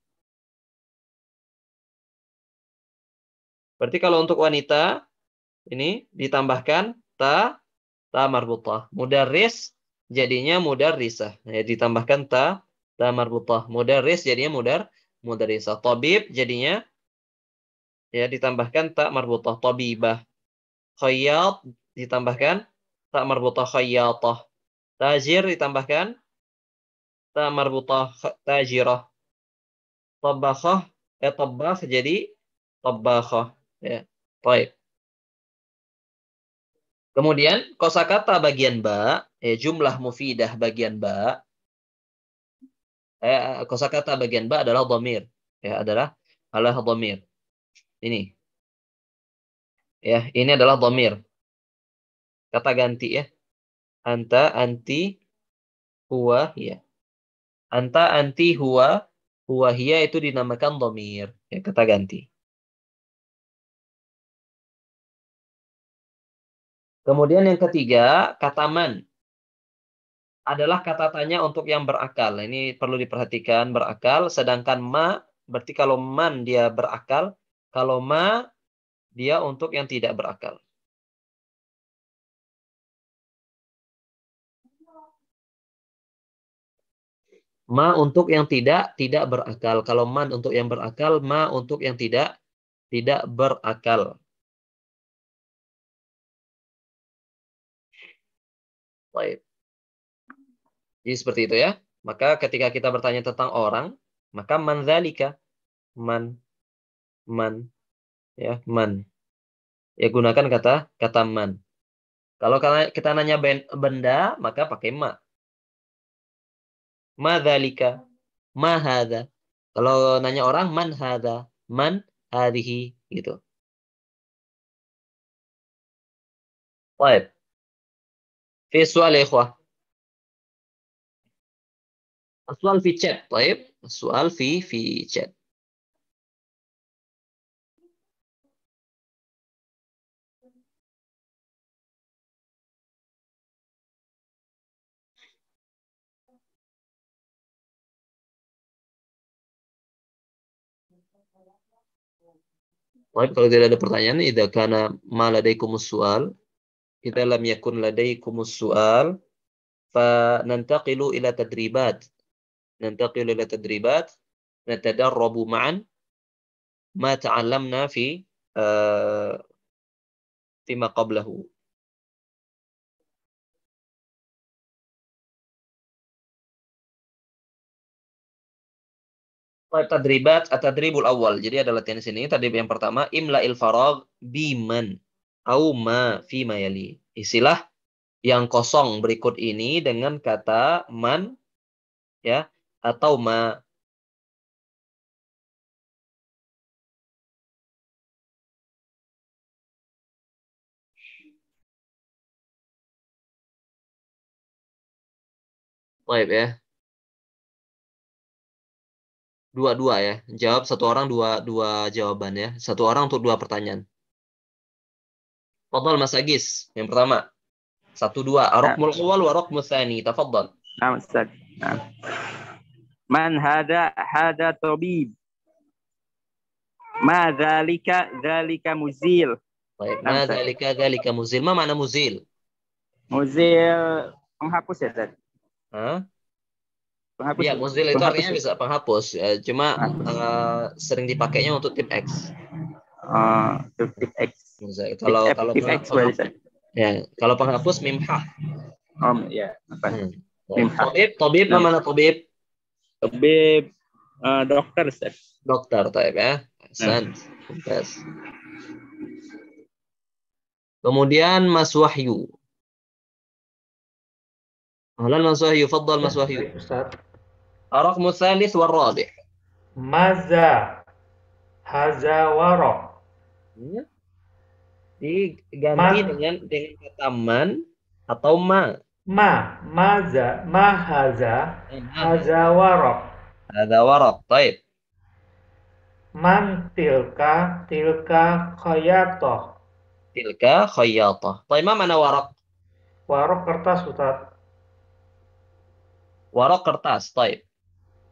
Berarti kalau untuk wanita ini ditambahkan ta ta marbutah. Mudaris jadinya mudarisah, Ya, ditambahkan ta la marbutah. Mudarris jadinya mudar mudarrisah. Tabib jadinya ya ditambahkan tak marbutah tabibah. Khayyat ditambahkan tak marbutah khayyatah. Tajir ditambahkan tak marbutah tajirah. Tabakhah eh tabakh jadi tabakhah ya. Baik. Kemudian kosakata bagian ba, ya, jumlah mufidah bagian ba eh, kosakata bagian ba adalah domir ya adalah adalah domir ini ya ini adalah domir kata ganti ya anta anti huwa ya anta anti huwa huwa hiya itu dinamakan domir ya kata ganti kemudian yang ketiga kataman adalah kata tanya untuk yang berakal. Nah, ini perlu diperhatikan berakal. Sedangkan ma berarti kalau man dia berakal, kalau ma dia untuk yang tidak berakal. Ma untuk yang tidak tidak berakal. Kalau man untuk yang berakal, ma untuk yang tidak tidak berakal. Baik. Jadi seperti itu ya. Maka ketika kita bertanya tentang orang, maka man zalika? Man man ya, man. Ya gunakan kata kata man. Kalau kita nanya benda, maka pakai ma. Ma zalika? Ma hadha? Kalau nanya orang man hadha? Man hadhihi gitu. Baik. Fi soal ikhwah. Soal في chat طيب السؤال في في chat Baik, kalau tidak ada pertanyaan, idza karena ma ladaikumus su'al, idza lam yakun ladaikumus su'al, fa nantaqilu ila tadribat nantaqilu ila tadribat natadarrabu ma'an ma ta'allamna fi uh, fima qablahu tadribat at-tadribul awal. Jadi ada latihan di sini. Tadrib yang pertama imla il farag biman au ma fi mayali. Istilah yang kosong berikut ini dengan kata man ya atau ma Baik ya. Dua-dua ya. Jawab satu orang dua dua jawaban ya. Satu orang untuk dua pertanyaan. Tafadhal Mas Agis yang pertama. Satu dua. Arokmul awal nah. wa arokmul tsani. Tafadhal. Nah, Ustaz. Nah. Man hada hada tabib. Ma dzalika dzalika muzil. Baik, ma dzalika dzalika muzil. Ma mana muzil? Muzil penghapus ya, Hah? Penghapus. Ya, ya, muzil itu penghapus. artinya ya? bisa penghapus. Ya, cuma Uh, sering dipakainya untuk tip X. Uh, tip X. Muzil. Kalau tip, kalau tip X ya, kalau penghapus mimhah. Om, oh, ya, apa? Hmm. Mimhah. Tabib, tabib, nah. mana tabib? Tabib uh, eh, dokter Ustaz. Dokter Taib ya. Hasan. Nah. yes. Kemudian Mas Wahyu. halal Mas Wahyu, faddal Mas ya, Wahyu. Ustaz. الرقم radih maza haza هذا ya. diganti dengan dengan kata man atau ma ma maza ma haza eh, haza warok haza warok baik man tilka tilka khayato tilka khayato baik ma mana warok warok kertas Ustaz warok kertas baik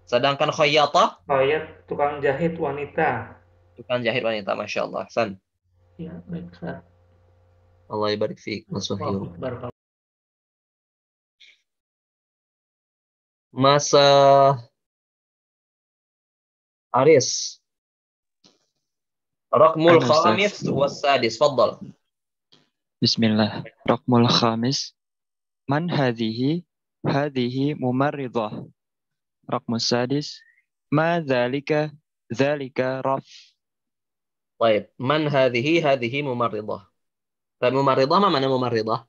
sedangkan khayato khayat tukang jahit wanita tukang jahit wanita masya Allah san ya baik Allah ibarik fiik masuk masa Aris. Rokmul khamis wasadis. fadl. Bismillah. Rokmul khamis. Man hadihi hadhihi mumarridah. Rokmul sadis. Ma dhalika dhalika raf. Baik. Man hadhihi hadhihi mumarridah. Mumarridah mana mumarridah?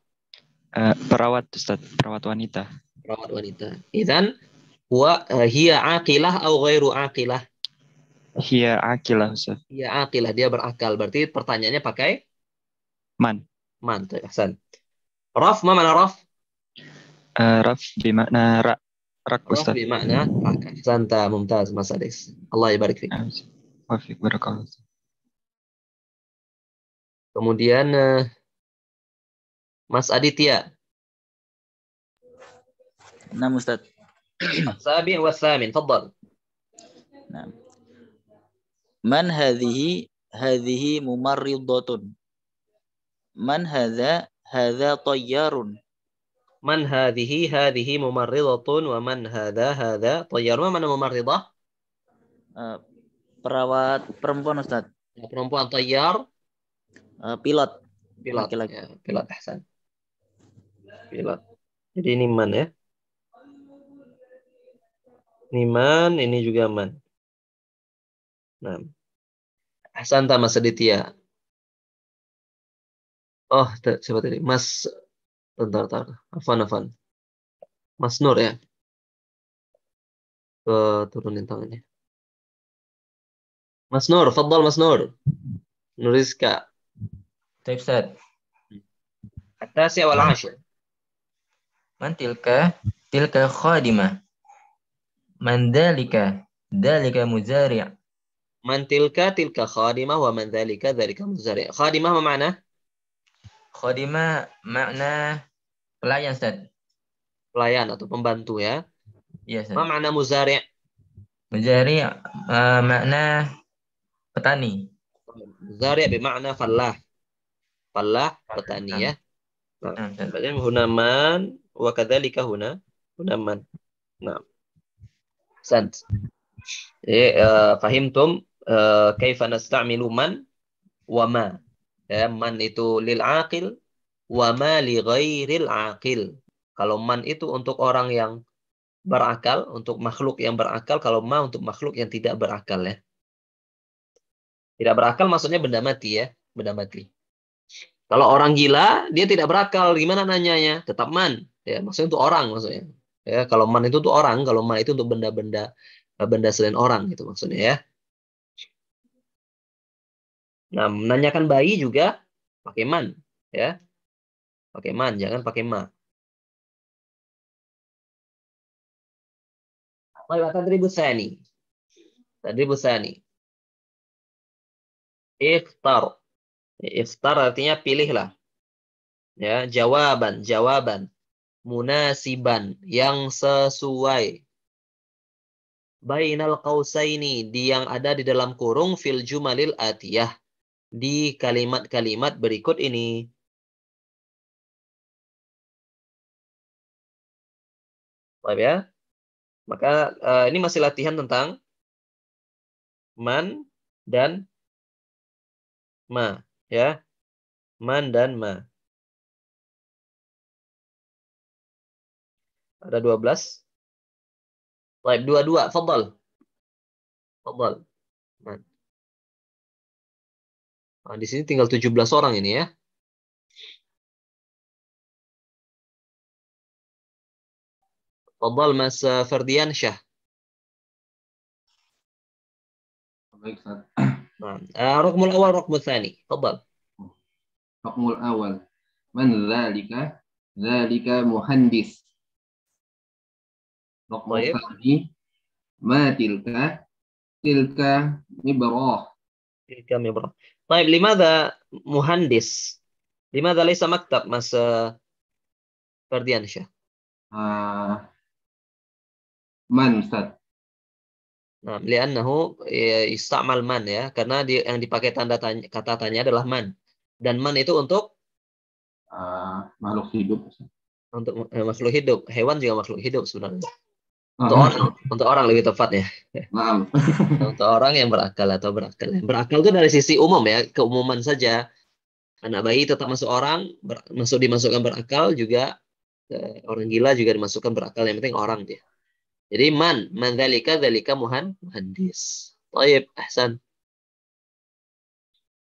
Eh, uh, perawat Ustaz, perawat wanita perawat wanita. Izan wa eh, hiya aqilah au ghairu aqilah? Hiya aqilah, Ustaz. Hiya aqilah, dia berakal. Berarti pertanyaannya pakai man. Man, tuh Hasan. Raf, ma mana raf? Uh, raf bimakna ra. Rak, Ustaz. Raf bimakna rak. Santa, mumtaz, Mas Adis. Allah ibarik fiqh. Nah, Wafik, barakallah. Kemudian eh, Mas Aditya, Nah, Ustaz. Sabi wa samin, tafadhal. Naam. Man hadhihi? Hadhihi mumarridatun. Man hadha? Hadha tayyarun. Man hadhihi? Hadhihi mumarridatun wa man hadha? Hadha tayyarun. Mana mumarridah? Uh, perawat perempuan Ustaz. Ya, perempuan tayyar. Uh, pilot. Pilot. Laki -laki. Ya, pilot Ahsan. Pilot. Jadi ini man ya. Ini man, ini juga man. Nah. Hasan sama Seditia. Oh, siapa tadi? Mas, bentar, bentar. Afan, Afan. Mas Nur ya. Uh, turunin tangannya. Mas Nur, fadal Mas Nur. Nuriska. Taip, set. Atasi awal ya, ke, Man tilka tilka khadimah. Mandalika, dalika dhalika muzari'. Man tilka, tilka khadimah, wa mandalika, dalika dhalika muzari'. Khadimah apa makna? Khadimah makna pelayan, Ustaz. Pelayan atau pembantu ya. Iya, Ustaz. Apa makna muzari'? Muzari' uh, makna petani. Muzari' bermakna falah. Falah, petani ya. Nah, bagian hunaman, wa kadzalika huna, hunaman. Nah. Ahsant. Jadi uh, fahimtum uh, kaifa nasta'milu man wa ma. Ya, man itu lil aqil wa ma li ghairil aqil. Kalau man itu untuk orang yang berakal, untuk makhluk yang berakal, kalau ma untuk makhluk yang tidak berakal ya. Tidak berakal maksudnya benda mati ya, benda mati. Kalau orang gila, dia tidak berakal, gimana nanyanya? Tetap man. Ya, maksudnya untuk orang maksudnya ya kalau man itu tuh orang kalau ma itu untuk benda-benda eh, benda selain orang gitu maksudnya ya nah menanyakan bayi juga pakai man ya pakai man jangan pakai ma melibatkan tadribus sani. Tadribus sani. Iftar. Iftar artinya pilihlah. Ya, jawaban, jawaban munasiban yang sesuai bainal qausaini di yang ada di dalam kurung fil jumalil atiyah di kalimat-kalimat berikut ini Baik ya. Maka uh, ini masih latihan tentang man dan ma ya. Man dan ma. Ada 12. Baik, dua-dua. Fadal. Fadal. Nah, di sini tinggal 17 orang ini ya. Fadal Mas eh, Ferdian Syah. Baik, Ustaz. Nah, eh, rokmul awal, rokmul thani. Fadal. Rokmul awal. Man zalika? Zalika muhandis. Baik. Ma tilka tilka mibrah. Tilka mibrah. Baik, limadha muhandis? Limadha laisa maktab Mas eh, Ferdiansyah Uh, man Ustaz. Nah, li'annahu ya, istamal man ya, karena di, yang dipakai tanda tanya, kata tanya adalah man. Dan man itu untuk uh, makhluk hidup. Untuk eh, makhluk hidup, hewan juga makhluk hidup sebenarnya untuk orang untuk orang lebih ya. Maaf. <laughs> untuk orang yang berakal atau berakal yang berakal itu dari sisi umum ya keumuman saja anak bayi tetap masuk orang ber, masuk dimasukkan berakal juga eh, orang gila juga dimasukkan berakal yang penting orang dia jadi man man dalika dalika muhan muhandis Taib ahsan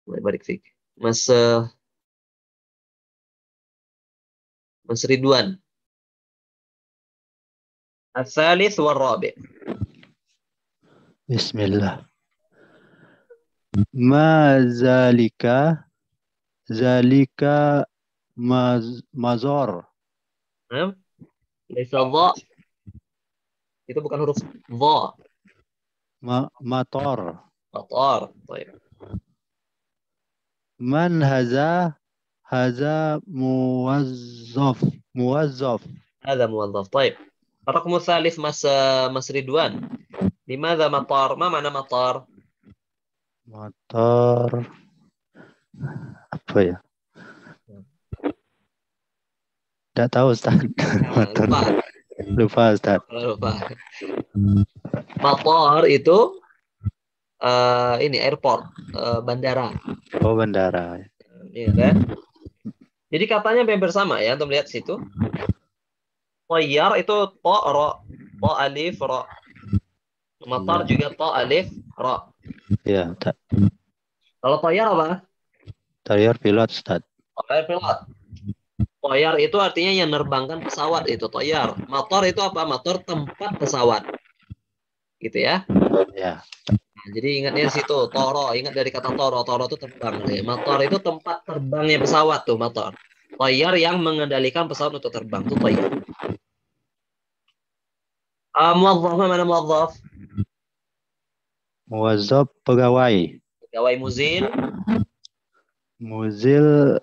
balik fik mas uh, mas Ridwan الثالث والرابع بسم الله ما ذلك ذلك mazor. Hmm? Bisa dha. Itu bukan huruf dha. Ma mator. Mator. Baik. Man haza haza muwazzaf. Muwazzaf. Haza muwazzaf. Baik. Rakmu salif Mas Mas Ridwan. mana matar? Ma mana matar? Matar apa ya? Tidak tahu Ustaz. <laughs> Matar. Lupa. Lupa Ustaz. Lupa. Matar itu uh, ini airport, uh, bandara. Oh, bandara. Ya. Iya kan? Jadi katanya hampir sama ya, untuk melihat situ. Toyar itu to ro, to alif ro. Matar iya. juga to alif ro. Iya, Ta. Kalau toyar apa? Toyar pilot, Ustaz. Toyar pilot. Toyar itu artinya yang menerbangkan pesawat itu toyar. Motor itu apa? Motor tempat pesawat. Gitu ya. Ya. Nah, jadi ingatnya situ, toro. Ingat dari kata toro. Toro itu terbang. Ya. Motor itu tempat terbangnya pesawat tuh, motor. Toyar yang mengendalikan pesawat untuk terbang itu toyar. Uh, ah, muwazzaf mana muwazzaf? Muwazzaf pegawai. Pegawai muzil. Muzil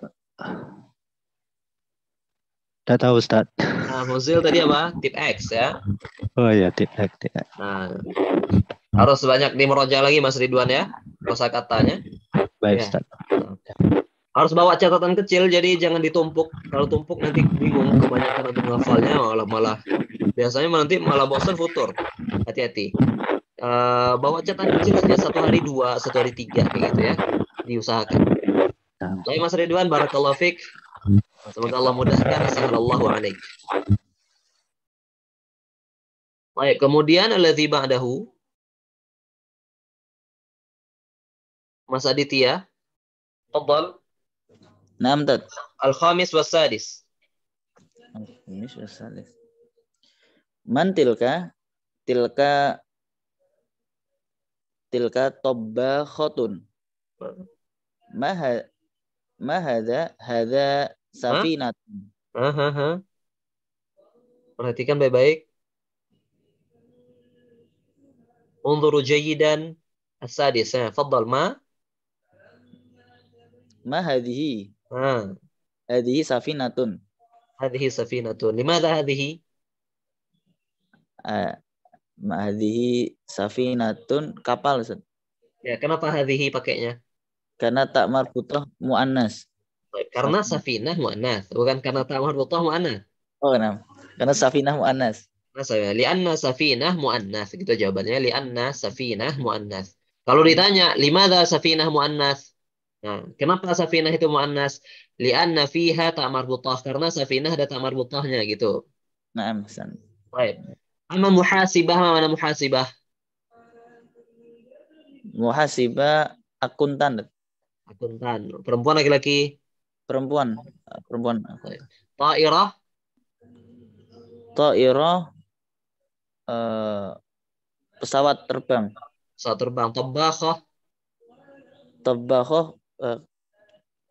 tidak tahu Ustaz. Nah, muzil tadi apa? Tip X ya. Oh iya, tip X, tip X. Nah, harus banyak dimeroja lagi Mas Ridwan ya, kosa katanya. Baik, ya. Ustaz harus bawa catatan kecil jadi jangan ditumpuk kalau tumpuk nanti bingung kebanyakan atau menghafalnya malah malah biasanya nanti malah bosan futur hati-hati uh, bawa catatan kecil saja satu hari dua satu hari tiga kayak gitu ya diusahakan baik Mas Ridwan barakallahu fiq semoga Allah mudahkan Assalamualaikum alaihi baik kemudian alladzi ba'dahu Mas Aditya Tafadhal nam tad. Al khamis was sadis. Al khamis was sadis. Man tilka? Tilka tilka tobba khotun. Ma ha ma hadha hadha safinat. Ha? Aha, aha. Perhatikan baik-baik. Unzuru jayidan as-sadis. Ya. Faddal ma? Ma hadhihi hadhi hmm. Hadhihi safinatun. Hadhihi safinatun. Limadha hadhihi? Uh, eh, Safina safinatun kapal. Ustaz. Ya, kenapa hadhi pakainya? Karena tak marfutah muannas. Karena safinah muannas, bukan karena tak mu muannas. Oh, kenapa? Karena safinah muannas. Karena li'anna safinah muannas. Gitu jawabannya, li'anna safinah muannas. Kalau ditanya, limada safinah muannas? Nah, kenapa safinah itu muannas? Li'anna fiha tak marbutah karena safinah ada tak marbutahnya gitu. Naam, Hasan. Baik. Amma muhasibah mana muhasibah? Muhasibah akuntan. Akuntan. Perempuan laki-laki? Perempuan. Perempuan. Ta'irah? Ta'irah uh, pesawat terbang. Pesawat terbang. Tabakhah? Tabakhah Eh,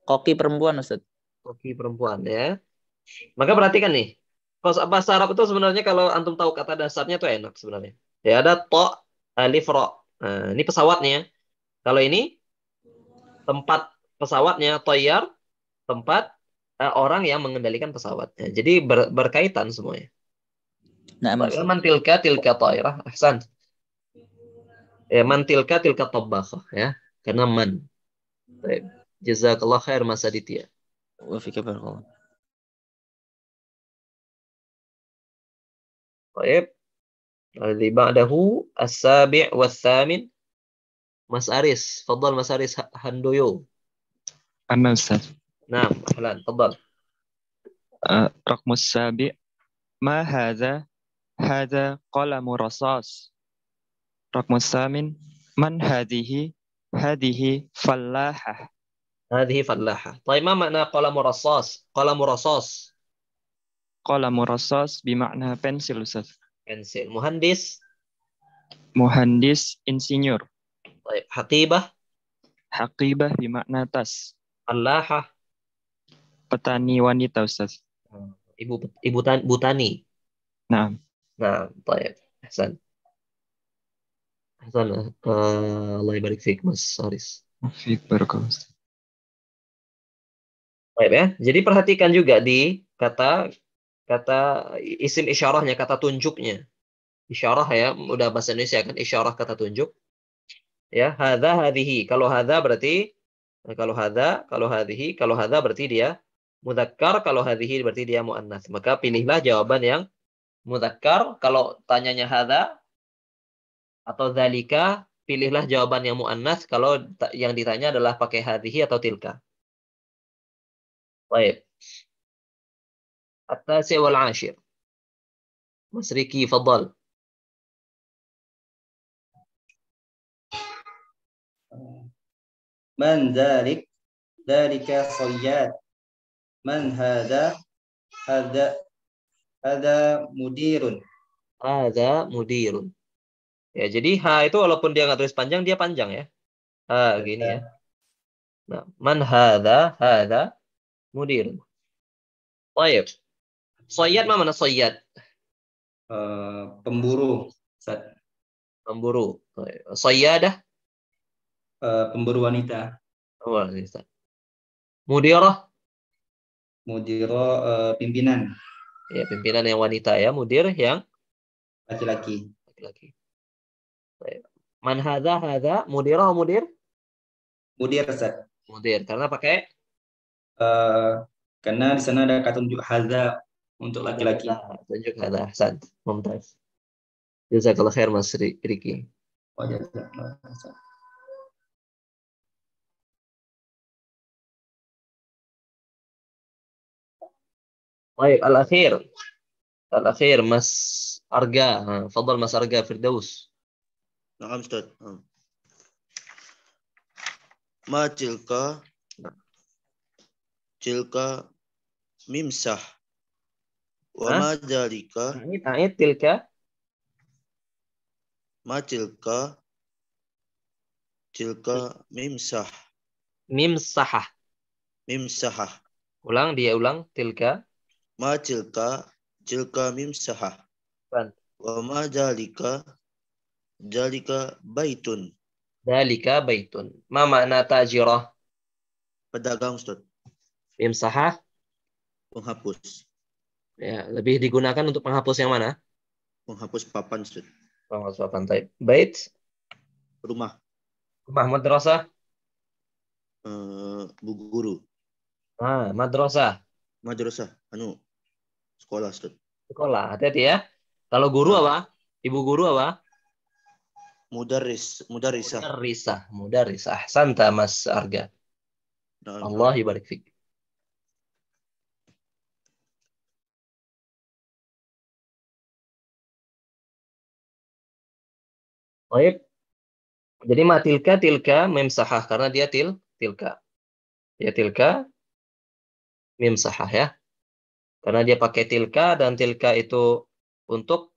koki perempuan Ustaz. Koki perempuan ya. Maka perhatikan nih. Kos Bahasa Arab itu sebenarnya kalau antum tahu kata dasarnya itu enak sebenarnya. Ya ada to, alif, ro. Nah, ini pesawatnya. Kalau ini tempat pesawatnya toyar, tempat uh, orang yang mengendalikan pesawatnya. Jadi ber, berkaitan semuanya. Nah, man Mantilka tilka toirah. Ahsan. Ya, mantilka tilka tilka ya. Karena man Baik. Jazakallah khair Mas Aditya. Wa fika barakallah. Baik. Alladhi ba'dahu as-sabi' was Mas Aris, fadal Mas Aris Handoyo. Aman Ustaz. Naam, ahlan, fadal. Uh, رقم السابع ما هذا؟ هذا قلم رصاص. رقم الثامن Hadihi fallahah. Hadihi fallahah. Tapi ma makna kolam rassas? Kolam rassas. Kolam rassas bermakna pensil, Ustaz. Pensil. Muhandis? Muhandis insinyur. Baik. hakibah. Hakibah bermakna tas. Fallahah? Petani wanita, Ustaz. Ibu ibu tan, butani. Nah. Nah, baik. Hasan. حسنا الله يبارك فيك Mas Haris. Baik ya. Jadi perhatikan juga di kata kata isim isyarahnya, kata tunjuknya. Isyarah ya, udah bahasa Indonesia kan isyarah kata tunjuk. Ya, hadza hadhihi. Kalau hadza berarti kalau hadza, kalau hadhihi, kalau hadza berarti dia mudzakkar, kalau hadhihi berarti dia mu'annas. Maka pilihlah jawaban yang mudzakkar. Kalau tanyanya hadza, atau zalika pilihlah jawaban yang muannas kalau yang ditanya adalah pakai hadhihi atau tilka. Baik. At-tasi wal ashir. Masriki fadal. Man dalik, dalika sayyad. Man hada? Hada hada mudirun. Hada mudirun. Ya, jadi H itu walaupun dia nggak tulis panjang, dia panjang ya. H gini ya. Nah, man hadha, hadha, mudir. Taib. soyat mah mana soyat Uh, eh, pemburu. Sat. Pemburu. Soyadah? Uh, eh, pemburu wanita. Oh, wanita. Mudirah? Mudirah uh, pimpinan. Ya, pimpinan yang wanita ya. Mudir yang? Laki-laki. Laki-laki. Man hadha hadha mudirah mudir? Mudir Ustaz. Mudir karena pakai uh, karena di sana ada kata tunjuk hadha untuk laki-laki. Nah, tunjuk sant Ustaz. Mumtaz. Jazakallah khair Mas Riki. Oh, jazakallah Ustaz. Baik, al-akhir. Al-akhir Mas Arga. Fadal Mas Arga Firdaus. Nah, hmm. Ma cilka cilka mimsah. Wa ma jalika. Nah, nah, ini tilka. Ma cilka cilka mimsah. Mimsah. Mimsah. Ulang dia ulang tilka. Ma cilka cilka mimsah. Wa ma Dalika baitun. Dalika baitun. Ma makna tajirah? Pedagang Ustaz. Imsaha? Penghapus. Ya, lebih digunakan untuk penghapus yang mana? Penghapus papan Ustaz. Penghapus papan taib. Bait? Rumah. Rumah madrasah? Uh, bu guru. Ah, madrasah. Madrasah, anu sekolah Ustaz. Sekolah, hati-hati ya. Kalau guru ah. apa? Ibu guru apa? Mudaris, mudarisa. Mudarisa, mudarisa. Ahsanta Mas Arga. Nah, nah. Allah ibarik fik. Baik. Jadi matilka tilka mim sahah karena dia til tilka. Ya tilka mim sahah ya. Karena dia pakai tilka dan tilka itu untuk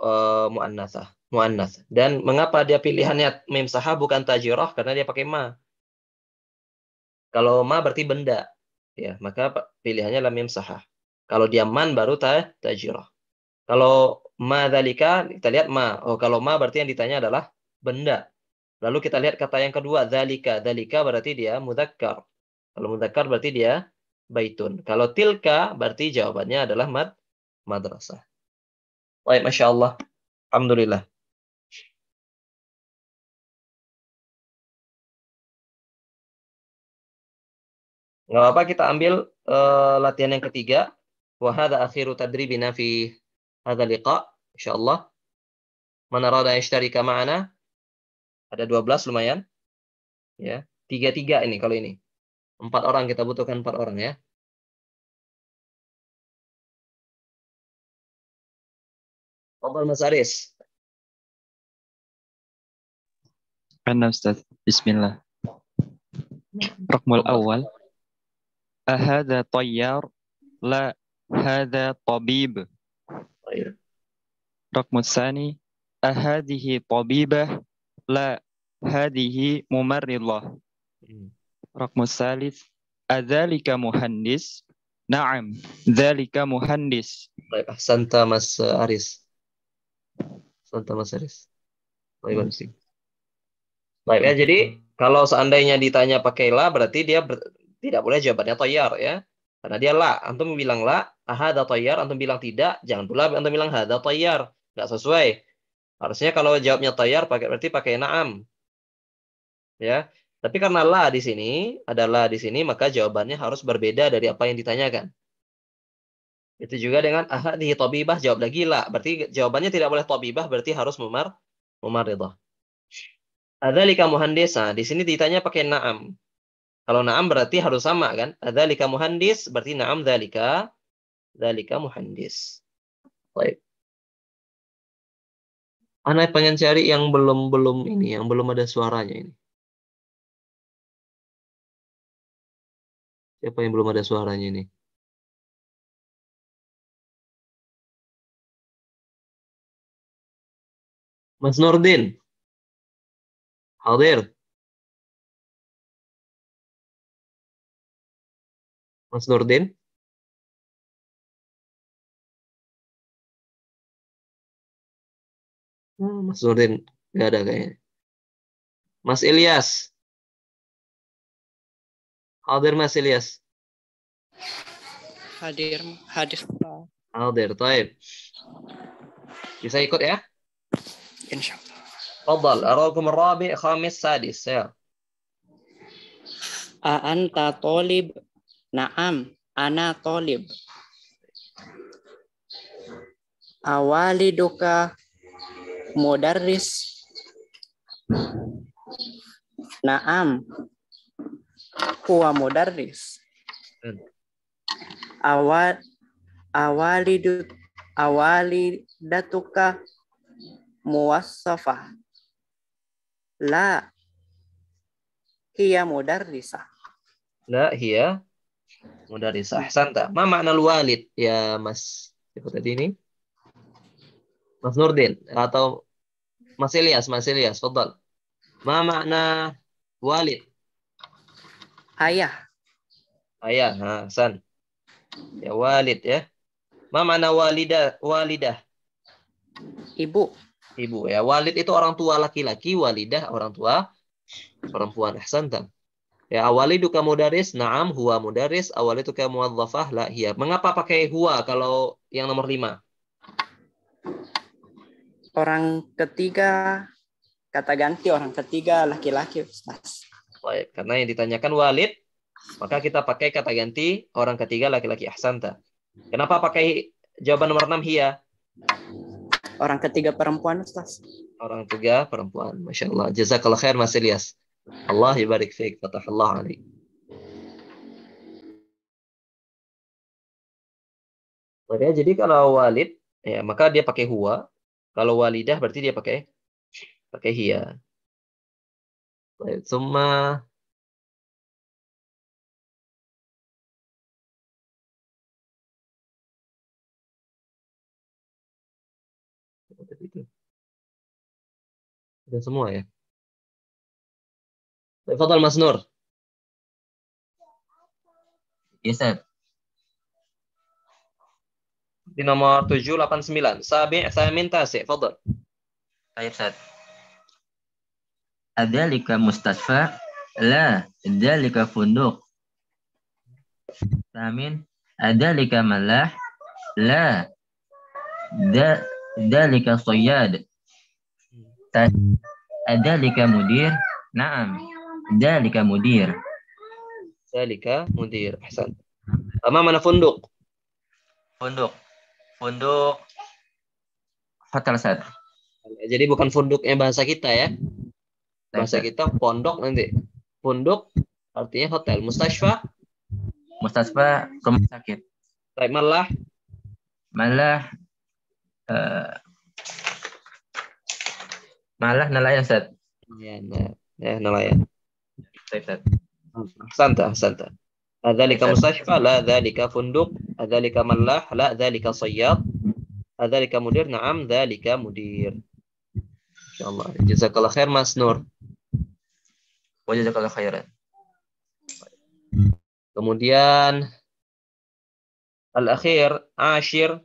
uh, eh, muannasah muannas. Dan mengapa dia pilihannya mim saha bukan tajiroh? karena dia pakai ma. Kalau ma berarti benda, ya, maka pilihannya lam mim saha. Kalau dia man baru ta tajirah. Kalau ma dalika kita lihat ma. Oh, kalau ma berarti yang ditanya adalah benda. Lalu kita lihat kata yang kedua dalika. Dalika berarti dia mudakar. Kalau mudakar berarti dia baitun. Kalau tilka berarti jawabannya adalah mad madrasah. Baik, Masya Allah. Alhamdulillah. Nggak apa-apa kita ambil uh, latihan yang ketiga. Wa akhiru tadribina fi hadha liqa. Insyaallah. mana rada yashtarika ma'ana. Ada 12 lumayan. Ya, tiga-tiga ini kalau ini. Empat orang kita butuhkan empat orang ya. Tafadhal Mas Aris. Ana Ustaz, bismillah. Rokmul awal ahada tayyar la hadha tabib رقم الثاني أهذه طبيبة لا هذه ممرضة رقم الثالث أذلك مهندس نعم ذلك مهندس طيب أحسنت مس أريس أحسنت مس أريس طيب أمسك Baik ya, jadi kalau seandainya ditanya pakai la berarti dia tidak boleh jawabannya toyar ya. Karena dia la. Antum bilang la, ahada toyar. Antum bilang tidak. Jangan pula antum bilang hada toyar. Nggak sesuai. Harusnya kalau jawabnya toyar pakai berarti pakai naam. Ya. Tapi karena la di sini, adalah di sini, maka jawabannya harus berbeda dari apa yang ditanyakan. Itu juga dengan ahadihi tabibah jawab lagi la. Berarti jawabannya tidak boleh tabibah berarti harus memar, memar mumar ada Adzalika muhandisa. Nah, di sini ditanya pakai na'am. Kalau na'am berarti harus sama kan? Dzalika muhandis berarti na'am dzalika dzalika muhandis. Baik. Anak pengen cari yang belum belum ini, yang belum ada suaranya ini. Siapa yang belum ada suaranya ini? Mas Nordin. Hadir. Mas Nurdin? Hmm, Mas Nurdin nggak ada kayaknya. Mas Ilyas. Hadir Mas Ilyas. Hadir, hadir Hadir, taib. Bisa ikut ya? Insya Allah. Fadal, arakum rabi, khamis, sadis. Ya. Anta tolib Naam, ana tolib. duka modaris. Naam, huwa modaris. Awal awali awali datuka muwassafa. La hiya mudarrisa. La hiya Mudaris. Ahsanta. Ma makna walid ya Mas siapa tadi ini? Mas Nurdin atau Mas Elias, Mas Elias, fadal. Ma makna walid? Ayah. Ayah, ha, San. Ya walid ya. Ma makna walida, walidah? Ibu. Ibu ya. Walid itu orang tua laki-laki, walidah orang tua perempuan. Ahsanta. Ya awali duka mudaris, naam huwa mudaris, duka muadzafah, la hiya. Mengapa pakai huwa kalau yang nomor lima? Orang ketiga, kata ganti orang ketiga laki-laki Baik, karena yang ditanyakan walid, maka kita pakai kata ganti orang ketiga laki-laki ahsanta. Kenapa pakai jawaban nomor enam hiya? Orang ketiga perempuan Ustaz. Orang ketiga perempuan, Masya Allah. Jazakallah khair Mas Ilyas. Allah barik fiik, fatahullah alaik. Oke, jadi kalau walid ya maka dia pakai huwa. Kalau walidah berarti dia pakai pakai hiya. Baik, summa Sudah semua ya? تفضل مس نور Ya, Ustaz. Di nomor 789. Sabi saya minta sih, fadhol. Baik, Ustaz. Adzalika mustasfa la dzalika funduk. Samin adzalika malah la da dzalika sayyad. Adzalika mudir. Naam. Zalika mudir. Zalika mudir. Hasan. Ama mana funduk? Funduk. Funduk. Fatal sad. Jadi bukan funduknya bahasa kita ya. Bahasa kita pondok nanti. Pondok artinya hotel. Mustashfa? Mustashfa rumah sakit. Baik, malah malah uh, malah nelayan set. Ya, nah, ya nelayan. Santa, santa. Adalika mustashfa, la adalika funduk, adalika mallah, la adalika sayyad, adalika mudir, na'am, adalika mudir. InsyaAllah. Jazakallah khair, Mas Nur. Wajazakallah khair. Kemudian, al-akhir, ashir,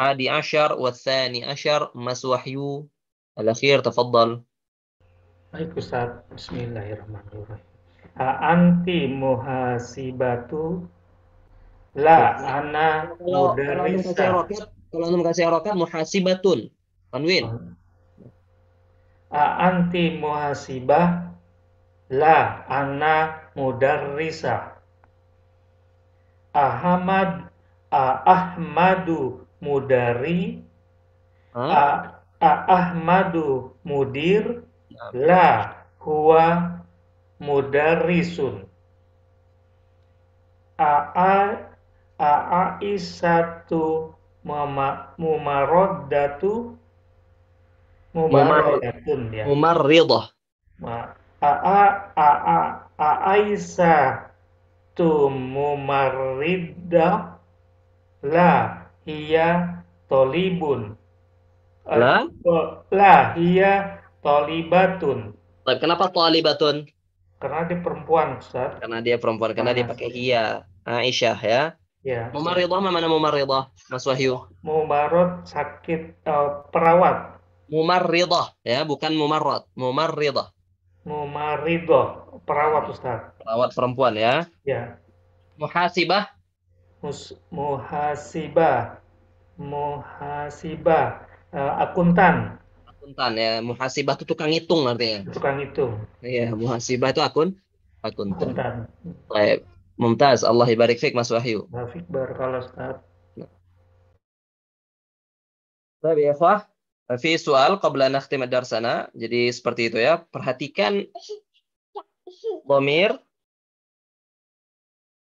adi ashir, wa ashir, ashar, mas wahyu, al-akhir, tafaddal. Baik, Ustaz. Bismillahirrahmanirrahim anti muhasibatu la ana mudarrisa kalau antum kasih harokat kan muhasibatun tanwin anti muhasibah la ana mudarrisa Ahmad Ahmadu mudari huh? Ahmadu mudir la huwa mudarrisun. Aa Aaisyatu mumaroddatu mumaroddatun ya. Mumarridah. Aa Aa Aaaisyatu mumarridah ya. la hiya tolibun. La? La hiya tolibatun. Kenapa tolibatun? Karena dia perempuan, Ustaz. Karena dia perempuan, karena, dia nah. pakai hia, Aisyah ya. Ya. Mumaridah mana mumaridah, Mas Wahyu. Mumarot sakit uh, perawat. Mumaridah ya, bukan mumarrat. Mumaridah. Mumaridah perawat Ustaz. Perawat perempuan ya. Ya. Muhasibah. Mus muhasibah. Muhasibah, uh, akuntan akuntan ya muhasibah itu tukang hitung artinya tukang hitung iya muhasibah itu akun akuntan akuntan baik mumtaz Allah ibarik fik Mas Wahyu bar barakallah saat. Tapi ya, Fah. Fi soal qabla nakhtim darsana. Jadi seperti itu ya. Perhatikan domir.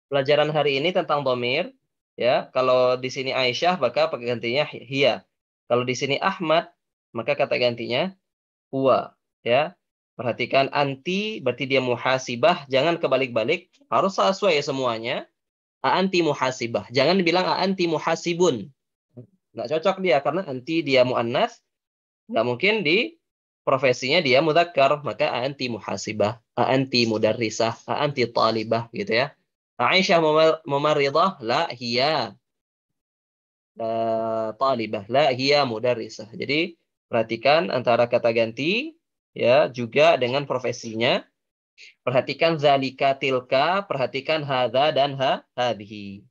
Pelajaran hari ini tentang domir. Ya, kalau di sini Aisyah maka pakai gantinya hiya. Kalau di sini Ahmad maka kata gantinya huwa ya perhatikan anti berarti dia muhasibah jangan kebalik-balik harus sesuai semuanya a anti muhasibah jangan bilang a anti muhasibun nggak cocok dia karena anti dia muannas nggak mungkin di profesinya dia mudakar maka a anti muhasibah a anti mudarrisah a anti talibah gitu ya Aisyah memaridah la hiya uh, talibah la hiya mudarrisah jadi Perhatikan antara kata ganti ya juga dengan profesinya. Perhatikan zalika tilka, perhatikan hadza dan ha hadhi.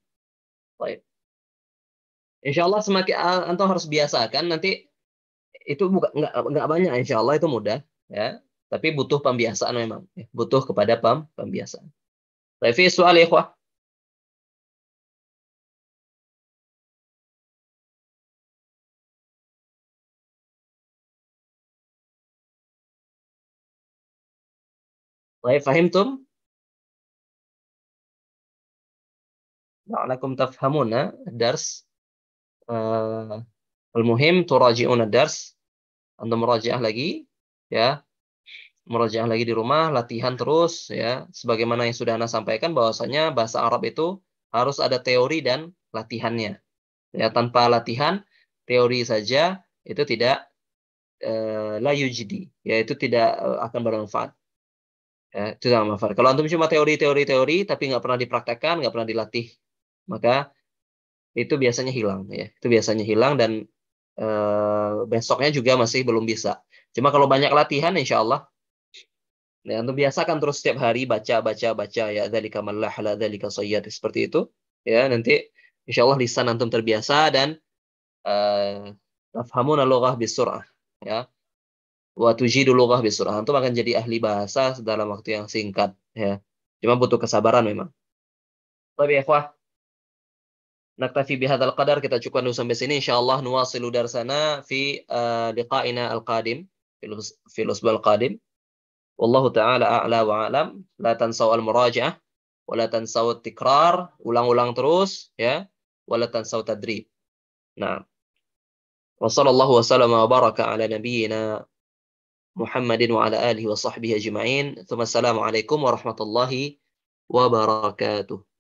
Baik. Insya Allah semakin antum harus biasakan nanti itu bukan enggak enggak banyak insya Allah itu mudah ya tapi butuh pembiasaan memang ya. butuh kepada pem, pembiasaan. Tapi soal ikhwah طيب فهمتم؟ لعلكم tafhamuna dars. uh, Al-muhim turaji'una dars. Anda merajah lagi ya merajah lagi di rumah latihan terus ya sebagaimana yang sudah Anda sampaikan bahwasanya bahasa Arab itu harus ada teori dan latihannya ya tanpa latihan teori saja itu tidak eh, layu jadi ya itu tidak eh, akan bermanfaat Ya, itu dalam hafal. Kalau antum cuma teori-teori-teori tapi nggak pernah dipraktekkan, nggak pernah dilatih, maka itu biasanya hilang. Ya, itu biasanya hilang dan e, besoknya juga masih belum bisa. Cuma kalau banyak latihan, insya Allah, ya, antum biasakan terus setiap hari baca, baca, baca. Ya, dari malah, la dzalika Seperti itu. Ya, nanti insya Allah lisan antum terbiasa dan eh, tafhamuna lughah bisur'ah. Ya, Watuji dulu kah bisurah. Antum akan jadi ahli bahasa dalam waktu yang singkat ya. Cuma butuh kesabaran memang. Tapi ya naktafi bihadal qadar kita cukupkan dulu sampai sini insyaallah nuwasilu darsana fi uh, liqa'ina al-qadim filos al qadim. Wallahu taala a'la wa a'lam. La tansaw al-murajaah wa la tikrar, ulang-ulang terus ya. Wa la tansau tadrib. Nah. wa الله wa baraka ala نبينا محمد وعلى آله وصحبه أجمعين ثم السلام عليكم ورحمة الله وبركاته